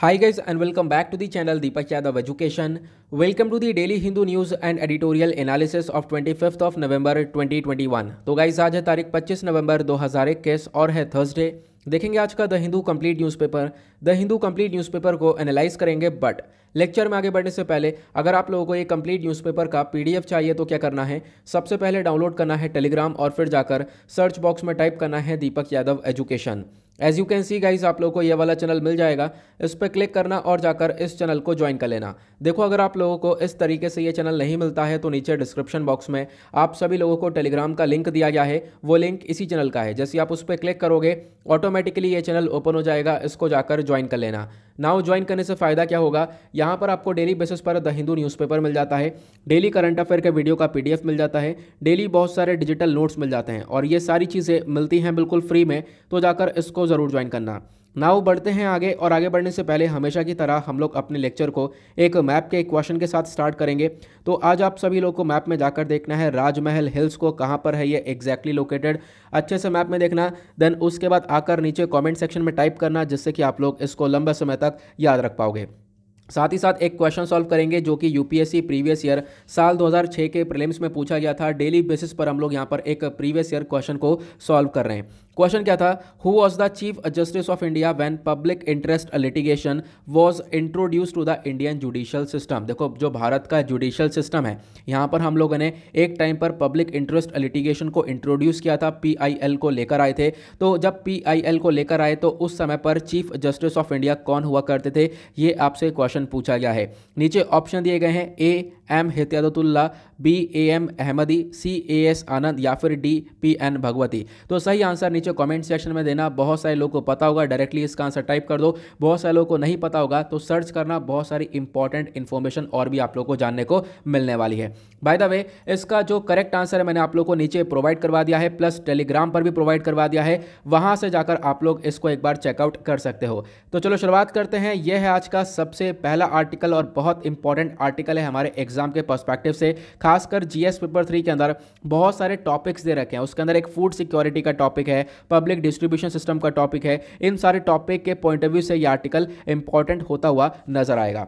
Hi guys and welcome back to the channel Deepak Yadav Education. Welcome to the daily Hindu news and editorial analysis of 25th of November 2021. तो guys आज है तारीख 25 नवंबर 2021 और है Thursday देखेंगे आज का the Hindu complete newspaper the Hindu complete newspaper को एनालाइज करेंगे बट लेक्चर में आगे बढ़ने से पहले अगर आप लोगों को ये कंप्लीट न्यूज़पेपर का पीडीएफ चाहिए तो क्या करना है सबसे पहले डाउनलोड करना है टेलीग्राम और फिर जाकर सर्च बॉक्स में टाइप करना है Deepak Yadav education as you can see guys आप लोगों को ये वाला चैनल मिल जाएगा इस पर क्लिक करना और जाकर इस चैनल को ज्वाइन कर लेना देखो अगर आप लोगों को इस तरीके से ये चैनल नहीं मिलता है तो नीचे डिस्क्रिप्शन बॉक्स में आप सभी लोगों को टेलीग्राम का लिंक दिया गया है वो लिंक इसी चैनल का है जैसे आप उस पर क्लिक करोगे ऑटोमेटिकली ये चैनल ओपन हो जाएगा इसको जाकर ज्वाइन कर लेना नाउ ज्वाइन करने से फ़ायदा क्या होगा यहाँ पर आपको डेली बेसिस पर द हिंदू न्यूज़पेपर मिल जाता है डेली करंट अफेयर के वीडियो का पीडीएफ मिल जाता है डेली बहुत सारे डिजिटल नोट्स मिल जाते हैं और ये सारी चीज़ें मिलती हैं बिल्कुल फ्री में तो जाकर इसको ज़रूर ज्वाइन करना नाउ बढ़ते हैं आगे और आगे बढ़ने से पहले हमेशा की तरह हम लोग अपने लेक्चर को एक मैप के क्वेश्चन के साथ स्टार्ट करेंगे तो आज आप सभी लोग को मैप में जाकर देखना है राजमहल हिल्स को कहाँ पर है ये एग्जैक्टली लोकेटेड अच्छे से मैप में देखना देन उसके बाद आकर नीचे कॉमेंट सेक्शन में टाइप करना जिससे कि आप लोग इसको लंबे समय तक याद रख पाओगे साथ ही साथ एक क्वेश्चन सॉल्व करेंगे जो कि यूपीएससी प्रीवियस ईयर साल 2006 के प्रीलिम्स में पूछा गया था डेली बेसिस पर हम लोग यहाँ पर एक प्रीवियस ईयर क्वेश्चन को सॉल्व कर रहे हैं क्वेश्चन क्या था who was the chief justice of India when public interest litigation was introduced to the Indian judicial system देखो जो भारत का जुडिशियल सिस्टम है यहाँ पर हम लोगों ने एक टाइम पर पब्लिक इंटरेस्ट लिटिगेशन को इंट्रोड्यूस किया था पी को लेकर आए थे तो जब पी को लेकर आए तो उस समय पर चीफ जस्टिस ऑफ इंडिया कौन हुआ करते थे ये आपसे क्वेश्चन पूछा गया है नीचे ऑप्शन दिए गए हैं A M Hidayatullah B A M Ahmadi C A S Anand या फिर डी पी एन भगवती तो सही आंसर नीचे नीचे कमेंट सेक्शन में देना बहुत सारे लोग को पता होगा डायरेक्टली इसका आंसर टाइप कर दो बहुत सारे लोग को नहीं पता होगा तो सर्च करना बहुत सारी इंपॉर्टेंट इन्फॉर्मेशन और भी आप लोग को जानने को मिलने वाली है बाय द वे इसका जो करेक्ट आंसर है मैंने आप लोग को नीचे प्रोवाइड करवा दिया है प्लस टेलीग्राम पर भी प्रोवाइड करवा दिया है वहाँ से जाकर आप लोग इसको एक बार चेकआउट कर सकते हो तो चलो शुरुआत करते हैं यह है आज का सबसे पहला आर्टिकल और बहुत इंपॉर्टेंट आर्टिकल है हमारे एग्जाम के पर्स्पेक्टिव से खासकर जीएस पेपर थ्री के अंदर बहुत सारे टॉपिक्स दे रखे हैं उसके अंदर एक फूड सिक्योरिटी का टॉपिक है पब्लिक डिस्ट्रीब्यूशन सिस्टम का टॉपिक है इन सारे टॉपिक के पॉइंट ऑफ व्यू से ये आर्टिकल इंपॉर्टेंट होता हुआ नजर आएगा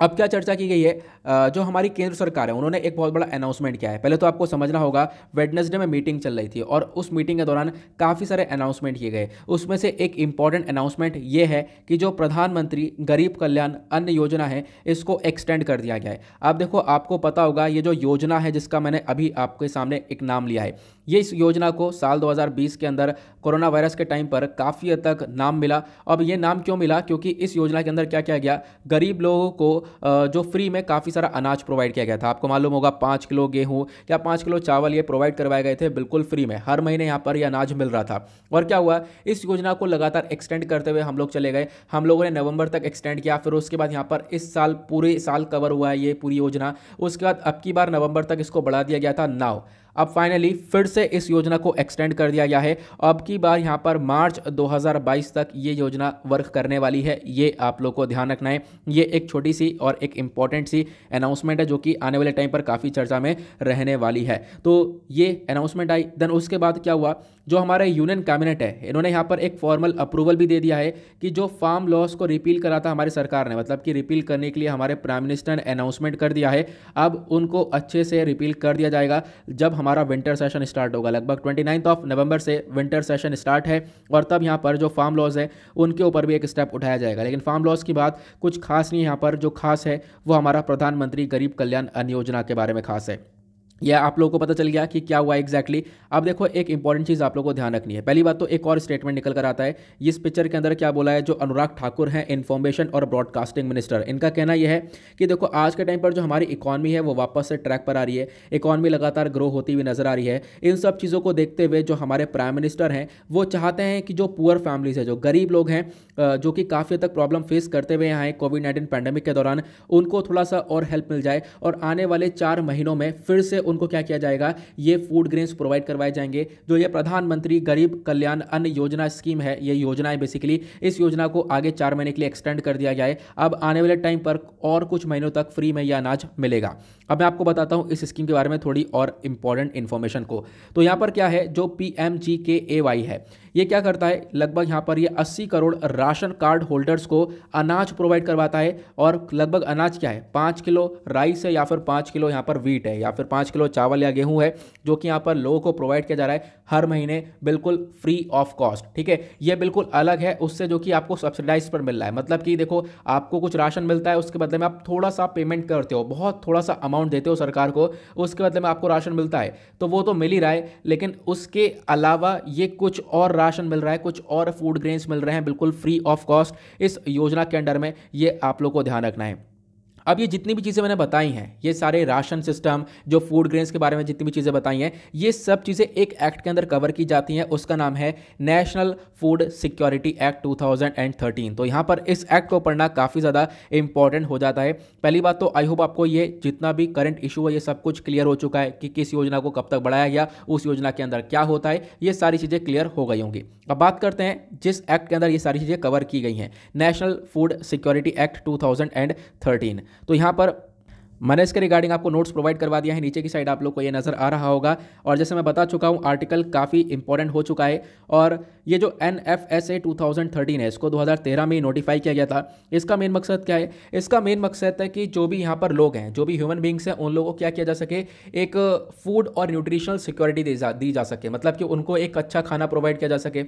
अब क्या चर्चा की गई है जो हमारी केंद्र सरकार है उन्होंने एक बहुत बड़ा अनाउंसमेंट किया है पहले तो आपको समझना होगा वेडनेसडे में मीटिंग चल रही थी और उस मीटिंग के दौरान काफ़ी सारे अनाउंसमेंट किए गए उसमें से एक इम्पॉर्टेंट अनाउंसमेंट ये है कि जो प्रधानमंत्री गरीब कल्याण अन्न योजना है इसको एक्सटेंड कर दिया गया है अब देखो आपको पता होगा ये जो योजना है जिसका मैंने अभी आपके सामने एक नाम लिया है ये इस योजना को साल 2020 के अंदर कोरोना वायरस के टाइम पर काफ़ी हद तक नाम मिला अब ये नाम क्यों मिला क्योंकि इस योजना के अंदर क्या किया गया गरीब लोगों को जो फ्री में काफ़ी सारा अनाज प्रोवाइड किया गया था आपको मालूम होगा पाँच किलो गेहूँ या पाँच किलो चावल ये प्रोवाइड करवाए गए थे बिल्कुल फ्री में हर महीने यहाँ पर यह अनाज मिल रहा था और क्या हुआ इस योजना को लगातार एक्सटेंड करते हुए हम लोग चले गए हम लोगों ने नवंबर तक एक्सटेंड किया फिर उसके बाद यहाँ पर इस साल पूरे साल कवर हुआ है ये पूरी योजना उसके बाद अब की बार नवंबर तक इसको बढ़ा दिया गया था नाव अब फाइनली फिर से इस योजना को एक्सटेंड कर दिया गया है अब की बार यहाँ पर मार्च 2022 तक ये योजना वर्क करने वाली है ये आप लोग को ध्यान रखना है ये एक छोटी सी और एक इम्पॉर्टेंट सी अनाउंसमेंट है जो कि आने वाले टाइम पर काफ़ी चर्चा में रहने वाली है तो ये अनाउंसमेंट आई देन उसके बाद क्या हुआ जो हमारा यूनियन कैबिनेट है इन्होंने यहाँ पर एक फॉर्मल अप्रूवल भी दे दिया है कि जो फार्म लॉस को रिपील करा था हमारी सरकार ने मतलब कि रिपील करने के लिए हमारे प्राइम मिनिस्टर ने अनाउंसमेंट कर दिया है अब उनको अच्छे से रिपील कर दिया जाएगा जब हमारा विंटर सेशन स्टार्ट होगा लगभग ट्वेंटी ऑफ नवंबर से विंटर सेशन स्टार्ट है और तब यहाँ पर जो फार्म लॉज है उनके ऊपर भी एक स्टेप उठाया जाएगा लेकिन फार्म लॉज की बात कुछ खास नहीं यहाँ पर जो खास है वो हमारा प्रधानमंत्री गरीब कल्याण अन्न योजना के बारे में खास है यह आप लोगों को पता चल गया कि क्या हुआ एक्जैक्टली exactly. अब देखो एक इंपॉर्टेंट चीज़ आप लोगों को ध्यान रखनी है पहली बात तो एक और स्टेटमेंट निकल कर आता है इस पिक्चर के अंदर क्या बोला है जो अनुराग ठाकुर हैं इन्फॉर्मेशन और ब्रॉडकास्टिंग मिनिस्टर इनका कहना यह है कि देखो आज के टाइम पर जो हमारी इकॉनमी है वो वापस से ट्रैक पर आ रही है इकॉनमी लगातार ग्रो होती हुई नजर आ रही है इन सब चीज़ों को देखते हुए जो हमारे प्राइम मिनिस्टर हैं वो चाहते हैं कि जो पुअर फैमिलीज है जो गरीब लोग हैं जो कि काफ़ी तक प्रॉब्लम फेस करते हुए आए कोविड नाइन्टीन पैंडेमिक के दौरान उनको थोड़ा सा और हेल्प मिल जाए और आने वाले चार महीनों में फिर से उनको क्या किया जाएगा ये फूड ग्रेन्स प्रोवाइड करवाए जाएंगे जो ये प्रधानमंत्री गरीब कल्याण अन्न योजना स्कीम है ये योजना है बेसिकली इस योजना को आगे चार महीने के लिए एक्सटेंड कर दिया गया है अब आने वाले टाइम पर और कुछ महीनों तक फ्री में यह अनाज मिलेगा अब मैं आपको बताता हूँ इस स्कीम के बारे में थोड़ी और इंपॉर्टेंट इन्फॉर्मेशन को तो यहाँ पर क्या है जो पी है ये क्या करता है लगभग यहाँ पर ये 80 करोड़ राशन कार्ड होल्डर्स को अनाज प्रोवाइड करवाता है और लगभग अनाज क्या है पाँच किलो राइस है या फिर पाँच किलो यहाँ पर वीट है या फिर पाँच किलो चावल या गेहूँ है जो कि यहाँ पर लोगों को प्रोवाइड किया जा रहा है हर महीने बिल्कुल फ्री ऑफ कॉस्ट ठीक है ये बिल्कुल अलग है उससे जो कि आपको सब्सिडाइज पर मिल रहा है मतलब कि देखो आपको कुछ राशन मिलता है उसके बदले में आप थोड़ा सा पेमेंट करते हो बहुत थोड़ा सा अमाउंट देते हो सरकार को उसके बदले में आपको राशन मिलता है तो वो तो मिल ही रहा है लेकिन उसके अलावा ये कुछ और राशन मिल रहा है कुछ और फूड ग्रेन्स मिल रहे हैं बिल्कुल फ्री ऑफ कॉस्ट इस योजना के अंडर में ये आप लोग को ध्यान रखना है अब ये जितनी भी चीज़ें मैंने बताई हैं ये सारे राशन सिस्टम जो फूड ग्रेन्स के बारे में जितनी भी चीज़ें बताई हैं ये सब चीज़ें एक एक्ट के अंदर कवर की जाती हैं उसका नाम है नेशनल फूड सिक्योरिटी एक्ट 2013 तो यहाँ पर इस एक्ट को पढ़ना काफ़ी ज़्यादा इंपॉर्टेंट हो जाता है पहली बात तो आई होप आपको ये जितना भी करंट इशू है ये सब कुछ क्लियर हो चुका है कि किस योजना को कब तक बढ़ाया गया उस योजना के अंदर क्या होता है ये सारी चीज़ें क्लियर हो गई होंगी अब बात करते हैं जिस एक्ट के अंदर ये सारी चीज़ें कवर की गई हैं national food security act two तो यहाँ पर मैंने इसके रिगार्डिंग आपको नोट्स प्रोवाइड करवा दिया है नीचे की साइड आप लोग को ये नज़र आ रहा होगा और जैसे मैं बता चुका हूँ आर्टिकल काफ़ी इंपॉर्टेंट हो चुका है और ये जो N F S A two thousand thirteen है इसको 2013 में नोटिफाई किया गया था इसका मेन मकसद क्या है इसका मेन मकसद है कि जो भी यहाँ पर लोग हैं जो भी ह्यूमन बींग्स हैं उन लोगों को क्या किया जा सके एक फूड और न्यूट्रिशनल सिक्योरिटी दी जा सके मतलब कि उनको एक अच्छा खाना प्रोवाइड किया जा सके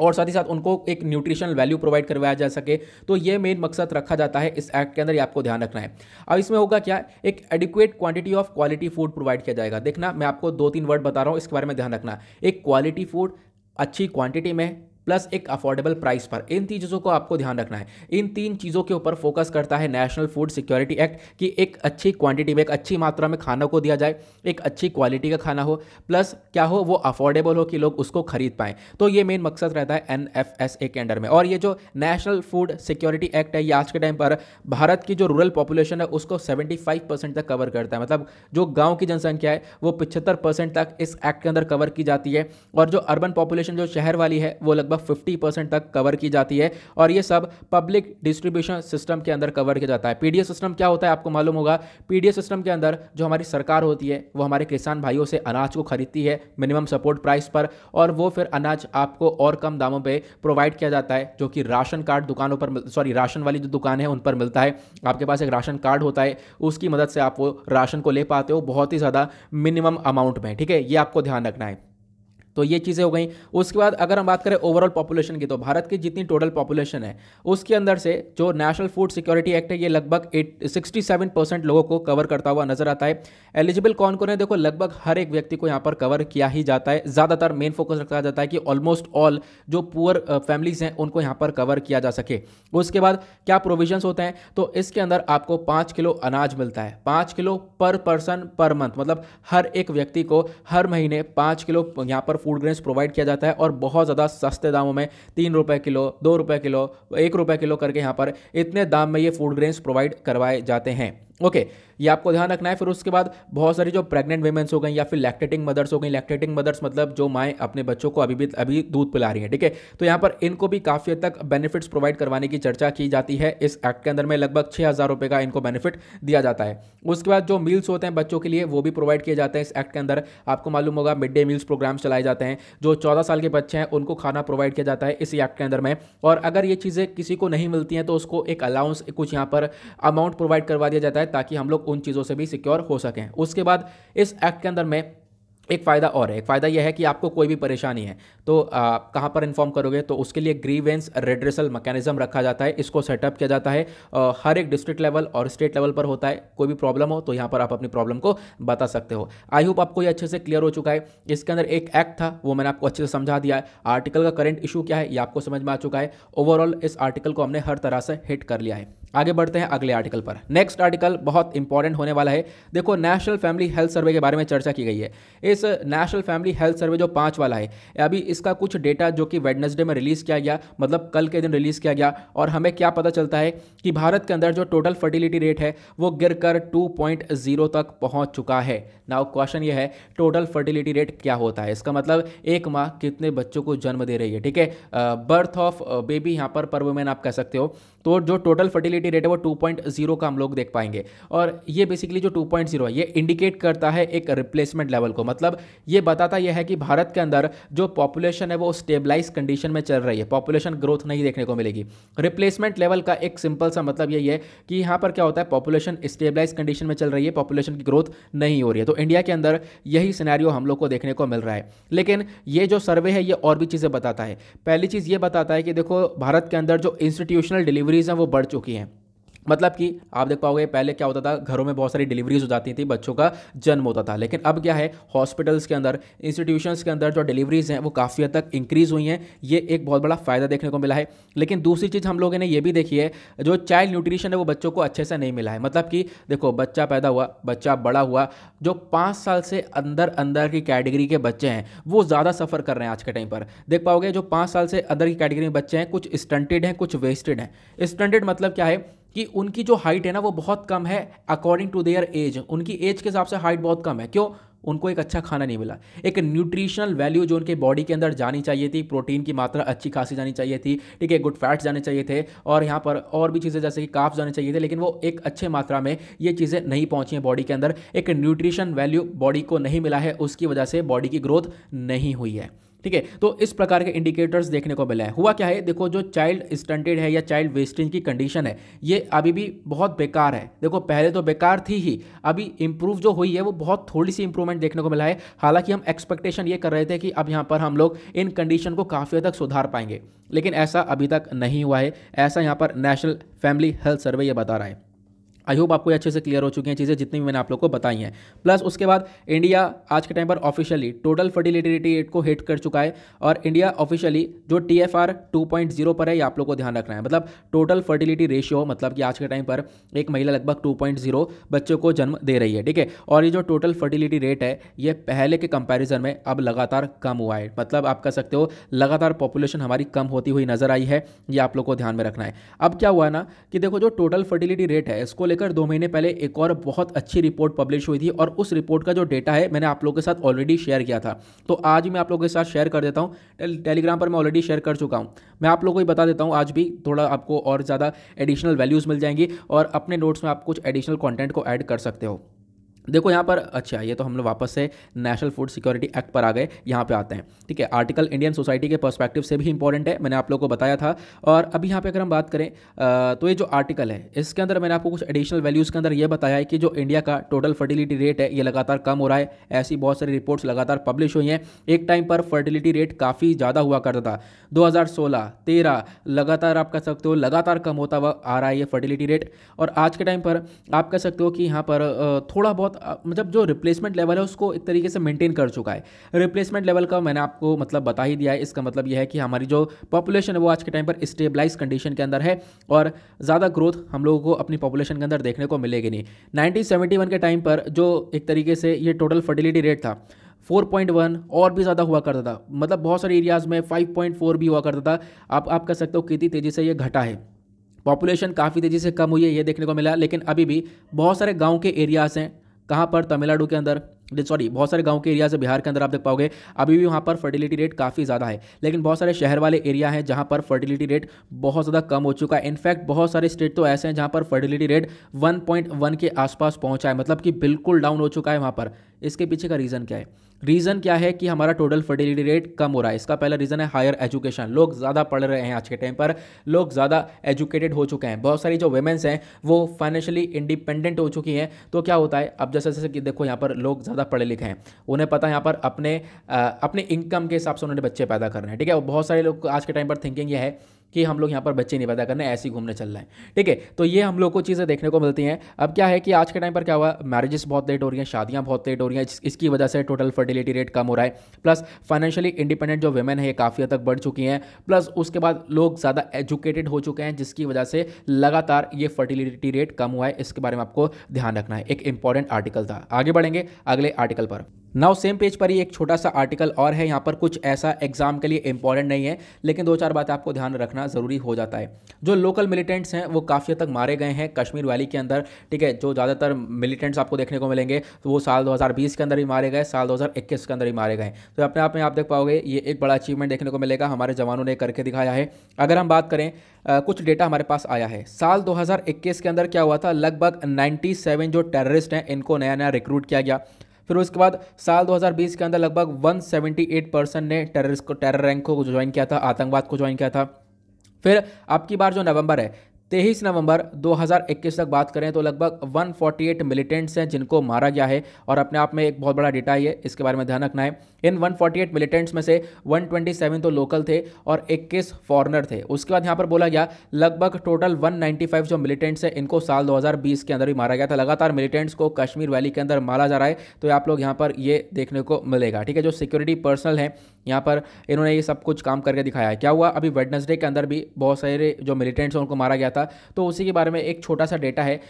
और साथ ही साथ उनको एक न्यूट्रिशनल वैल्यू प्रोवाइड करवाया जा सके तो ये मेन मकसद रखा जाता है इस एक्ट के अंदर ये आपको ध्यान रखना है अब इसमें होगा क्या एक adequate quantity of quality food provide किया जाएगा देखना मैं आपको दो तीन वर्ड बता रहा हूँ इसके बारे में ध्यान रखना एक क्वालिटी फूड अच्छी क्वांटिटी में प्लस एक अफोर्डेबल प्राइस पर इन तीन चीज़ों को आपको ध्यान रखना है इन तीन चीज़ों के ऊपर फोकस करता है नेशनल फूड सिक्योरिटी एक्ट कि एक अच्छी क्वांटिटी में एक अच्छी मात्रा में खाना को दिया जाए एक अच्छी क्वालिटी का खाना हो प्लस क्या हो वो अफोर्डेबल हो कि लोग उसको खरीद पाएँ तो ये मेन मकसद रहता है एन एफ एस ए के अंडर में और ये जो नेशनल फूड सिक्योरिटी एक्ट है ये आज के टाइम पर भारत की जो रूरल पॉपुलेशन है उसको सेवेंटी फाइव परसेंट तक कवर करता है मतलब जो गाँव की जनसंख्या है वो पिछहत्तर परसेंट तक इस एक्ट के अंदर कवर की जाती है और जो अर्बन पॉपुलेशन जो शहर वाली है वो लगभग लगभग 50 परसेंट तक कवर की जाती है और ये सब पब्लिक डिस्ट्रीब्यूशन सिस्टम के अंदर कवर किया जाता है पीडीएस सिस्टम क्या होता है आपको मालूम होगा पीडीएस सिस्टम के अंदर जो हमारी सरकार होती है वो हमारे किसान भाइयों से अनाज को खरीदती है मिनिमम सपोर्ट प्राइस पर और वो फिर अनाज आपको और कम दामों पर प्रोवाइड किया जाता है जो कि राशन कार्ड दुकानों पर सॉरी राशन वाली जो दुकान है उन पर मिलता है आपके पास एक राशन कार्ड होता है उसकी मदद से आप वो राशन को ले पाते हो बहुत ही ज़्यादा मिनिमम अमाउंट में ठीक है ये आपको ध्यान रखना है तो ये चीज़ें हो गई उसके बाद अगर हम बात करें ओवरऑल पॉपुलेशन की तो भारत की जितनी टोटल पॉपुलेशन है उसके अंदर से जो नेशनल फूड सिक्योरिटी एक्ट है ये लगभग एट सिक्सटी सेवन परसेंट लोगों को कवर करता हुआ नजर आता है एलिजिबल कौन कौन है देखो लगभग हर एक व्यक्ति को यहाँ पर कवर किया ही जाता है ज़्यादातर मेन फोकस रखा जाता है कि ऑलमोस्ट ऑल जो पुअर फैमिलीज़ uh, हैं उनको यहाँ पर कवर किया जा सके उसके बाद क्या प्रोविजन होते हैं तो इसके अंदर आपको पाँच किलो अनाज मिलता है पाँच किलो पर पर्सन पर मंथ मतलब हर एक व्यक्ति को हर महीने पाँच किलो यहाँ पर फूड ग्रेन्स प्रोवाइड किया जाता है और बहुत ज़्यादा सस्ते दामों में तीन रुपये किलो दो रुपये किलो एक रुपये किलो करके यहाँ पर इतने दाम में ये फूड ग्रेन्स प्रोवाइड करवाए जाते हैं ओके okay, ये आपको ध्यान रखना है फिर उसके बाद बहुत सारी जो प्रेग्नेंट वेमेंस हो गई या फिर लैक्टेटिंग मदर्स हो गई लैक्टेटिंग मदर्स मतलब जो माएँ अपने बच्चों को अभी भी अभी दूध पिला रही हैं ठीक है ठीके? तो यहाँ पर इनको भी काफ़ी हद तक बेनिफिट्स प्रोवाइड करवाने की चर्चा की जाती है इस एक्ट के अंदर में लगभग छः हज़ार रुपये का इनको बेनिफिट दिया जाता है उसके बाद जो मील्स होते हैं बच्चों के लिए वो भी प्रोवाइड किए जाते हैं इस एक्ट के अंदर आपको मालूम होगा मिड डे मील्स प्रोग्राम्स चलाए जाते हैं जो चौदह साल के बच्चे हैं उनको खाना प्रोवाइड किया जाता है इस एक्ट के अंदर में और अगर ये चीज़ें किसी को नहीं मिलती हैं तो उसको एक अलाउंस कुछ यहाँ पर अमाउंट प्रोवाइड करवा दिया जाता है ताकि हम लोग उन चीज़ों से भी सिक्योर हो सकें उसके बाद इस एक्ट के अंदर में एक फ़ायदा और है एक फ़ायदा यह है कि आपको कोई भी परेशानी है तो कहाँ पर इन्फॉर्म करोगे तो उसके लिए ग्रीवेंस रेड्रेसल मैकेनिज्म रखा जाता है इसको सेटअप किया जाता है आ, हर एक डिस्ट्रिक्ट लेवल और स्टेट लेवल पर होता है कोई भी प्रॉब्लम हो तो यहाँ पर आप अपनी प्रॉब्लम को बता सकते हो आई होप आपको ये अच्छे से क्लियर हो चुका है इसके अंदर एक एक्ट था वो मैंने आपको अच्छे से समझा दिया है आर्टिकल का करेंट इशू क्या है ये आपको समझ में आ चुका है ओवरऑल इस आर्टिकल को हमने हर तरह से हिट कर लिया है आगे बढ़ते हैं अगले आर्टिकल पर नेक्स्ट आर्टिकल बहुत इंपॉर्टेंट होने वाला है देखो नेशनल फैमिली हेल्थ सर्वे के बारे में चर्चा की गई है इस नेशनल फैमिली हेल्थ सर्वे जो पाँच वाला है अभी इसका कुछ डेटा जो कि वेडनेसडे में रिलीज़ किया गया मतलब कल के दिन रिलीज़ किया गया और हमें क्या पता चलता है कि भारत के अंदर जो टोटल फर्टिलिटी रेट है वो गिर कर टू तक पहुँच चुका है नाउ क्वेश्चन ये है टोटल फर्टिलिटी रेट क्या होता है इसका मतलब एक माँ कितने बच्चों को जन्म दे रही है ठीक है बर्थ ऑफ बेबी यहाँ पर पर वुमेन आप कह सकते हो तो जो टोटल फर्टिलिटी रेट है वो टू पॉइंट जीरो का हम लोग देख पाएंगे और ये बेसिकली जो टू पॉइंट जीरो है ये इंडिकेट करता है एक रिप्लेसमेंट लेवल को मतलब ये बताता यह है कि भारत के अंदर जो पॉपुलेशन है वो स्टेबलाइज कंडीशन में चल रही है पॉपुलेशन ग्रोथ नहीं देखने को मिलेगी रिप्लेसमेंट लेवल का एक सिंपल सा मतलब यही है कि यहाँ पर क्या होता है पॉपुलेशन स्टेबलाइज कंडीशन में चल रही है पॉपुलेशन की ग्रोथ नहीं हो रही है तो इंडिया के अंदर यही सिनेरियो हम लोग को देखने को मिल रहा है लेकिन ये जो सर्वे है ये और भी चीज़ें बताता है पहली चीज़ ये बताता है कि देखो भारत के अंदर जो इंस्टीट्यूशनल डिलीवरी डिलीवरीज़ हैं वो बढ़ चुकी हैं मतलब कि आप देख पाओगे पहले क्या होता था घरों में बहुत सारी डिलीवरीज हो जाती थी बच्चों का जन्म होता था लेकिन अब क्या है हॉस्पिटल्स के अंदर इंस्टीट्यूशंस के अंदर जो डिलीवरीज हैं वो काफ़ी हद तक इंक्रीज़ हुई हैं ये एक बहुत बड़ा फ़ायदा देखने को मिला है लेकिन दूसरी चीज़ हम लोगों ने ये भी देखी है जो चाइल्ड न्यूट्रिशन है वो बच्चों को अच्छे से नहीं मिला है मतलब कि देखो बच्चा पैदा हुआ बच्चा बड़ा हुआ जो पाँच साल से अंदर अंदर की कैटेगरी के बच्चे हैं वो ज़्यादा सफ़र कर रहे हैं आज के टाइम पर देख पाओगे जो पाँच साल से अंदर की कैटेगरी में बच्चे हैं कुछ स्टंटेड हैं कुछ वेस्टेड हैं स्टंटेड मतलब क्या है कि उनकी जो हाइट है ना वो बहुत कम है अकॉर्डिंग टू देयर एज उनकी एज के हिसाब से हाइट बहुत कम है क्यों उनको एक अच्छा खाना नहीं मिला एक न्यूट्रिशनल वैल्यू जो उनके बॉडी के अंदर जानी चाहिए थी प्रोटीन की मात्रा अच्छी खासी जानी चाहिए थी ठीक है गुड फैट्स जाने चाहिए थे और यहाँ पर और भी चीज़ें जैसे कि काफ जाने चाहिए थे लेकिन वो एक अच्छे मात्रा में ये चीज़ें नहीं पहुँची हैं बॉडी के अंदर एक न्यूट्रिशन वैल्यू बॉडी को नहीं मिला है उसकी वजह से बॉडी की ग्रोथ नहीं हुई है ठीक है तो इस प्रकार के इंडिकेटर्स देखने को मिला है हुआ क्या है देखो जो चाइल्ड स्टंटेड है या चाइल्ड वेस्टेज की कंडीशन है ये अभी भी बहुत बेकार है देखो पहले तो बेकार थी ही अभी इंप्रूव जो हुई है वो बहुत थोड़ी सी इंप्रूवमेंट देखने को मिला है हालांकि हम एक्सपेक्टेशन ये कर रहे थे कि अब यहाँ पर हम लोग इन कंडीशन को काफ़ी हद तक सुधार पाएंगे लेकिन ऐसा अभी तक नहीं हुआ है ऐसा यहाँ पर नेशनल फैमिली हेल्थ सर्वे ये बता रहा है आई होप आपको अच्छे से क्लियर हो चुकी हैं चीज़ें जितनी भी मैंने आप लोग को बताई हैं प्लस उसके बाद इंडिया आज के टाइम पर ऑफिशियली टोटल फर्टिलिटी रेट को हिट कर चुका है और इंडिया ऑफिशियली जो T F R two point zero पर है ये आप लोग को ध्यान रखना है मतलब टोटल फर्टिलिटी रेशियो मतलब कि आज के टाइम पर एक महिला लगभग टू पॉइंट जीरो बच्चों को जन्म दे रही है ठीक है और ये जो टोटल फर्टिलिटी रेट है ये पहले के कंपेरिजन में अब लगातार कम हुआ है मतलब आप कह सकते हो लगातार पॉपुलेशन हमारी कम होती हुई नजर आई है ये आप लोग को ध्यान में रखना है अब क्या हुआ ना कि देखो जो टोटल फर्टिलिटी रेट है इसको लेकर लेकर दो महीने पहले एक और बहुत अच्छी रिपोर्ट पब्लिश हुई थी और उस रिपोर्ट का जो डेटा है मैंने आप लोगों के साथ ऑलरेडी शेयर किया था तो आज मैं आप लोगों के साथ शेयर कर देता हूँ टेलीग्राम पर मैं ऑलरेडी शेयर कर चुका हूँ मैं आप लोगों को ही बता देता हूँ आज भी थोड़ा आपको और ज़्यादा एडिशनल वैल्यूज़ मिल जाएंगी और अपने नोट्स में आप कुछ एडिशनल कॉन्टेंट को ऐड कर सकते हो देखो यहाँ पर अच्छा ये तो हम लोग वापस से नेशनल फूड सिक्योरिटी एक्ट पर आ गए यहाँ पे आते हैं ठीक है आर्टिकल इंडियन सोसाइटी के पर्सपेक्टिव से भी इंपॉर्टेंट है मैंने आप लोग को बताया था और अभी यहाँ पे अगर हम बात करें तो ये जो आर्टिकल है इसके अंदर मैंने आपको कुछ एडिशनल वैल्यूज़ के अंदर ये बताया है कि जो इंडिया का टोटल फर्टिलिटी रेट है ये लगातार कम हो रहा है ऐसी बहुत सारी रिपोर्ट्स लगातार पब्लिश हुई हैं एक टाइम पर फर्टिलिटी रेट काफ़ी ज़्यादा हुआ करता था दो हज़ार लगातार आप कह सकते हो लगातार कम होता हुआ आ रहा है ये फर्टिलिटी रेट और आज के टाइम पर आप कह सकते हो कि यहाँ पर थोड़ा बहुत मतलब जो रिप्लेसमेंट लेवल है उसको एक तरीके से मेंटेन कर चुका है रिप्लेसमेंट लेवल का मैंने आपको मतलब बता ही दिया है इसका मतलब यह है कि हमारी जो पॉपुलेशन है वो आज के टाइम पर स्टेबलाइज कंडीशन के अंदर है और ज़्यादा ग्रोथ हम लोगों को अपनी पॉपुलेशन के अंदर देखने को मिलेगी नहीं नाइनटीन के टाइम पर जो एक तरीके से ये टोटल फर्टिलिटी रेट था 4.1 और भी ज़्यादा हुआ करता था मतलब बहुत सारे एरियाज़ में 5.4 भी हुआ करता था आप आप कह सकते हो कितनी तेज़ी से ये घटा है पॉपुलेशन काफ़ी तेज़ी से कम हुई है ये देखने को मिला लेकिन अभी भी बहुत सारे गांव के एरियाज़ हैं कहाँ पर तमिलनाडु के अंदर सॉरी बहुत सारे गांव के एरिया से बिहार के अंदर आप देख पाओगे अभी भी वहाँ पर फर्टिलिटी रेट काफ़ी ज़्यादा है लेकिन बहुत सारे शहर वाले एरिया हैं जहाँ पर फर्टिलिटी रेट बहुत ज़्यादा कम हो चुका है इनफैक्ट बहुत सारे स्टेट तो ऐसे हैं जहाँ पर फर्टिलिटी रेट 1.1 के आसपास पहुँचा है मतलब कि बिल्कुल डाउन हो चुका है वहाँ पर इसके पीछे का रीज़न क्या है रीज़न क्या है कि हमारा टोटल फर्टिलिटी रेट कम हो रहा है इसका पहला रीज़न है हायर एजुकेशन लोग ज़्यादा पढ़ रहे हैं आज के टाइम पर लोग ज़्यादा एजुकेटेड हो चुके हैं बहुत सारी जो वेमेंस हैं वो फाइनेंशियली इंडिपेंडेंट हो चुकी हैं तो क्या होता है अब जैसे जैसे कि देखो यहाँ पर लोग ज़्यादा पढ़े लिखे हैं उन्हें पता है यहाँ पर अपने आ, अपने इनकम के हिसाब से उन्होंने बच्चे पैदा कर रहे हैं ठीक है बहुत सारे लोग आज के टाइम पर थिंकिंग यह है कि हम लोग यहाँ पर बच्चे नहीं पैदा करने ऐसे ही घूमने चल रहे हैं ठीक है तो ये हम लोग को चीज़ें देखने को मिलती हैं अब क्या है कि आज के टाइम पर क्या हुआ मैरिजेस बहुत लेट हो रही हैं शादियाँ बहुत लेट हो रही हैं इसकी वजह से टोटल फर्टिलिटी रेट कम हो रहा है प्लस फाइनेंशियली इंडिपेंडेंट जो वेमेन है ये काफ़ी हद तक बढ़ चुकी हैं प्लस उसके बाद लोग ज़्यादा एजुकेटेड हो चुके हैं जिसकी वजह से लगातार ये फर्टिलिटी रेट कम हुआ है इसके बारे में आपको ध्यान रखना है एक इंपॉर्टेंट आर्टिकल था आगे बढ़ेंगे अगले आर्टिकल पर नाउ सेम पेज पर ही एक छोटा सा आर्टिकल और है यहाँ पर कुछ ऐसा एग्जाम के लिए इंपॉर्टेंट नहीं है लेकिन दो चार बातें आपको ध्यान रखना ज़रूरी हो जाता है जो लोकल मिलिटेंट्स हैं वो काफ़ी हद तक मारे गए हैं कश्मीर वैली के अंदर ठीक है जो ज़्यादातर मिलिटेंट्स आपको देखने को मिलेंगे तो वो साल दो के अंदर ही मारे गए साल दो के अंदर ही मारे गए तो अपने आप में आप देख पाओगे ये एक बड़ा अचीवमेंट देखने को मिलेगा हमारे जवानों ने करके दिखाया है अगर हम बात करें आ, कुछ डेटा हमारे पास आया है साल 2021 के अंदर क्या हुआ था लगभग 97 जो टेररिस्ट हैं इनको नया नया रिक्रूट किया गया फिर उसके बाद साल 2020 के अंदर लगभग 178 परसेंट ने टेररिस्ट को टेरर रैंक को ज्वाइन किया था आतंकवाद को ज्वाइन किया था फिर अब की बार जो नवंबर है तेईस नवंबर 2021 तक बात करें तो लगभग 148 मिलिटेंट्स हैं जिनको मारा गया है और अपने आप में एक बहुत बड़ा डेटा है इसके बारे में ध्यान रखना है इन 148 मिलिटेंट्स में से 127 तो लोकल थे और 21 फॉरनर थे उसके बाद यहाँ पर बोला गया लगभग टोटल 195 जो मिलिटेंट्स हैं इनको साल 2020 के अंदर भी मारा गया था लगातार मिलिटेंट्स को कश्मीर वैली के अंदर मारा जा रहा है तो आप लोग यहाँ पर ये देखने को मिलेगा ठीक है जो सिक्योरिटी पर्सनल है यहाँ पर इन्होंने ये सब कुछ काम करके दिखाया है क्या हुआ अभी वेडनसडे के अंदर भी बहुत सारे जो मिलिटेंट्स हैं उनको मारा गया था तो उसी के बारे में एक छोटा सा डेटा है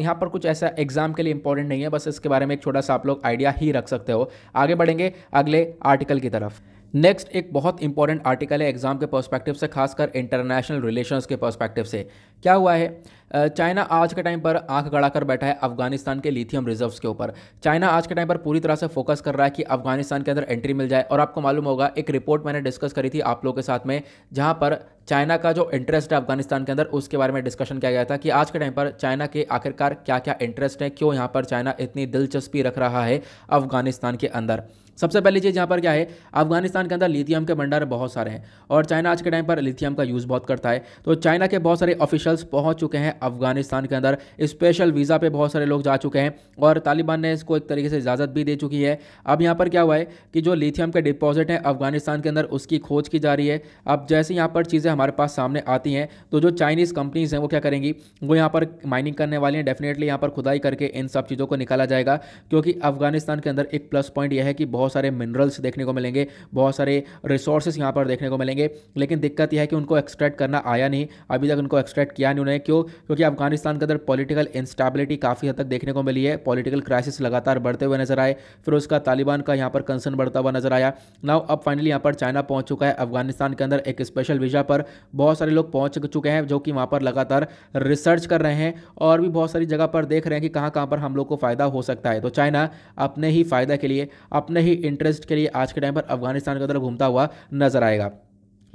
यहाँ पर कुछ ऐसा एग्जाम के लिए इंपॉर्टेंट नहीं है बस इसके बारे में एक छोटा सा आप लोग आइडिया ही रख सकते हो आगे बढ़ेंगे अगले अगले आर्टिकल की तरफ नेक्स्ट एक बहुत इंपॉर्टेंट आर्टिकल है एग्जाम के पर्सपेक्टिव से खासकर इंटरनेशनल रिलेशंस के पर्सपेक्टिव से क्या हुआ है चाइना आज के टाइम पर आंख गड़ा कर बैठा है अफगानिस्तान के लिथियम रिजर्व्स के ऊपर चाइना आज के टाइम पर पूरी तरह से फोकस कर रहा है कि अफगानिस्तान के अंदर एंट्री मिल जाए और आपको मालूम होगा एक रिपोर्ट मैंने डिस्कस करी थी आप लोगों के साथ में जहां पर चाइना का जो इंटरेस्ट है अफगानिस्तान के अंदर उसके बारे में डिस्कशन किया गया था कि आज के टाइम पर चाइना के आखिरकार क्या क्या इंटरेस्ट है क्यों यहाँ पर चाइना इतनी दिलचस्पी रख रहा है अफगानिस्तान के अंदर सबसे पहली चीज़ यहाँ पर क्या है अफगानिस्तान के अंदर लिथियम के भंडार बहुत सारे हैं और चाइना आज के टाइम पर लिथियम का यूज़ बहुत करता है तो चाइना के बहुत सारे ऑफिशियल्स पहुँच चुके हैं अफगानिस्तान के अंदर स्पेशल वीज़ा पे बहुत सारे लोग जा चुके हैं और तालिबान ने इसको एक तरीके से इजाज़त भी दे चुकी है अब यहाँ पर क्या हुआ है कि जो लिथियम के डिपॉजिट हैं अफगानिस्तान के अंदर उसकी खोज की जा रही है अब जैसे यहाँ पर चीज़ें हमारे पास सामने आती हैं तो जो चाइनीज़ कंपनीज़ हैं वो क्या करेंगी वो यहाँ पर माइनिंग करने वाली हैं डेफिनेटली यहाँ पर खुदाई करके इन सब चीज़ों को निकाला जाएगा क्योंकि अफगानिस्तान के अंदर एक प्लस पॉइंट यह है कि बहुत बहुत सारे मिनरल्स देखने को मिलेंगे बहुत सारे रिसोर्सेस यहाँ पर देखने को मिलेंगे लेकिन दिक्कत यह है कि उनको एक्सट्रैक्ट करना आया नहीं अभी तक उनको एक्सट्रैक्ट किया नहीं उन्होंने क्यों क्योंकि अफगानिस्तान के अंदर पॉलिटिकल इंस्टेबिलिटी काफ़ी हद तक देखने को मिली है पॉलिटिकल क्राइसिस लगातार बढ़ते हुए नजर आए फिर उसका तालिबान का यहाँ पर कंसर्न बढ़ता हुआ नजर आया नाउ अब फाइनली यहाँ पर चाइना पहुँच चुका है अफगानिस्तान के अंदर एक स्पेशल वीज़ा पर बहुत सारे लोग पहुँच चुके हैं जो कि वहाँ पर लगातार रिसर्च कर रहे हैं और भी बहुत सारी जगह पर देख रहे हैं कि कहाँ कहाँ पर हम लोग को फ़ायदा हो सकता है तो चाइना अपने ही फ़ायदा के लिए अपने ही इंटरेस्ट के लिए आज के टाइम पर अफगानिस्तान की तरफ घूमता हुआ नजर आएगा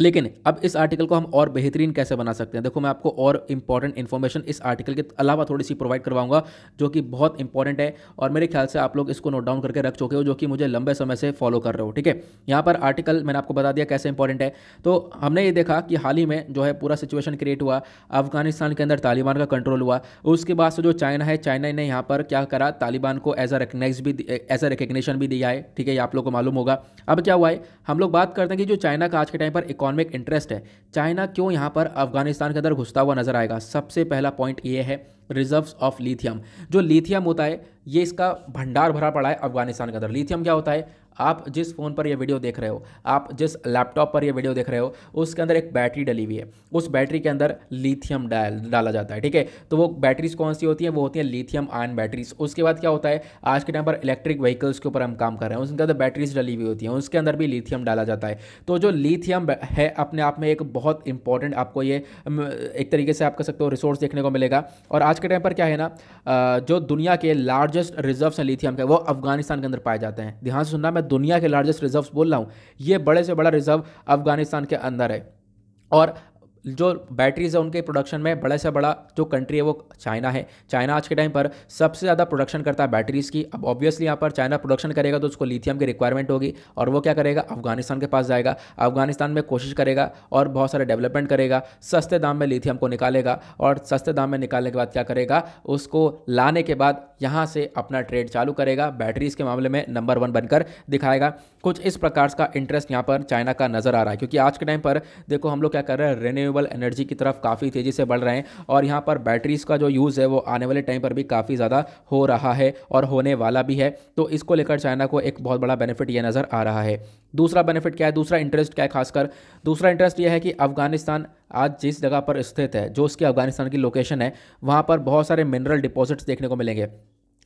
लेकिन अब इस आर्टिकल को हम और बेहतरीन कैसे बना सकते हैं देखो मैं आपको और इंपॉर्टेंट इन्फॉर्मेशन इस आर्टिकल के अलावा थोड़ी सी प्रोवाइड करवाऊंगा जो कि बहुत इंपॉर्टेंट है और मेरे ख्याल से आप लोग इसको नोट डाउन करके रख चुके हो जो कि मुझे लंबे समय से फॉलो कर रहे हो ठीक है यहाँ पर आर्टिकल मैंने आपको बता दिया कैसे इंपॉर्टेंट है तो हमने ये देखा कि हाल ही में जो है पूरा सिचुएशन क्रिएट हुआ अफगानिस्तान के अंदर तालिबान का कंट्रोल हुआ उसके बाद से जो चाइना है चाइना ने यहाँ पर क्या करा तालिबान को एज अ रिकग्नाइज भी एज अ रिकग्निशन भी दिया है ठीक है ये आप लोग को मालूम होगा अब क्या हुआ है हम लोग बात करते हैं कि जो चाइना का आज के टाइम पर इकोनॉमी इकोनॉमिक इंटरेस्ट है चाइना क्यों यहाँ पर अफगानिस्तान के अंदर घुसता हुआ नजर आएगा सबसे पहला पॉइंट ये है रिजर्व्स ऑफ लिथियम जो लिथियम होता है ये इसका भंडार भरा पड़ा है अफगानिस्तान के अंदर लिथियम क्या होता है आप जिस फ़ोन पर यह वीडियो देख रहे हो आप जिस लैपटॉप पर यह वीडियो देख रहे हो उसके अंदर एक बैटरी डली हुई है उस बैटरी के अंदर लिथियम डाल डाला जाता है ठीक है तो वो बैटरीज कौन सी होती हैं वो होती हैं लिथियम आयन बैटरीज उसके बाद क्या होता है आज के टाइम पर इलेक्ट्रिक व्हीकल्स के ऊपर हम काम कर रहे हैं उसके अंदर बैटरीज डली हुई होती हैं उसके अंदर भी लिथियम डाला जाता है तो जो लिथियम है अपने आप में एक बहुत इंपॉर्टेंट आपको ये एक तरीके से आप कह सकते हो रिसोर्स देखने को मिलेगा और आज के टाइम पर क्या है ना जो दुनिया के लार्जेस्ट रिजर्व्स हैं लिथियम के वो अफगानिस्तान के अंदर पाए जाते हैं ध्यान से सुनना मैं मैं दुनिया के लार्जेस्ट रिजर्व बोल रहा हूँ ये बड़े से बड़ा रिजर्व अफगानिस्तान के अंदर है और जो बैटरीज है उनके प्रोडक्शन में बड़े से बड़ा जो कंट्री है वो चाइना है चाइना आज के टाइम पर सबसे ज़्यादा प्रोडक्शन करता है बैटरीज़ की अब ऑब्वियसली यहाँ पर चाइना प्रोडक्शन करेगा तो उसको लिथियम की रिक्वायरमेंट होगी और वो क्या करेगा अफगानिस्तान के पास जाएगा अफगानिस्तान में कोशिश करेगा और बहुत सारे डेवलपमेंट करेगा सस्ते दाम में लिथियम को निकालेगा और सस्ते दाम में निकालने के बाद क्या करेगा उसको लाने के बाद यहाँ से अपना ट्रेड चालू करेगा बैटरीज़ के मामले में नंबर वन बनकर दिखाएगा कुछ इस प्रकार का इंटरेस्ट यहाँ पर चाइना का नज़र आ रहा है क्योंकि आज के टाइम पर देखो हम लोग क्या कर रहे हैं रिन्यूएबल एनर्जी की तरफ काफ़ी तेज़ी से बढ़ रहे हैं और यहाँ पर बैटरीज का जो यूज़ है वो आने वाले टाइम पर भी काफ़ी ज़्यादा हो रहा है और होने वाला भी है तो इसको लेकर चाइना को एक बहुत बड़ा बेनिफिट ये नज़र आ रहा है दूसरा बेनिफिट क्या है दूसरा इंटरेस्ट क्या है खासकर दूसरा इंटरेस्ट ये है कि अफगानिस्तान आज जिस जगह पर स्थित है जो उसकी अफगानिस्तान की लोकेशन है वहाँ पर बहुत सारे मिनरल डिपॉजिट्स देखने को मिलेंगे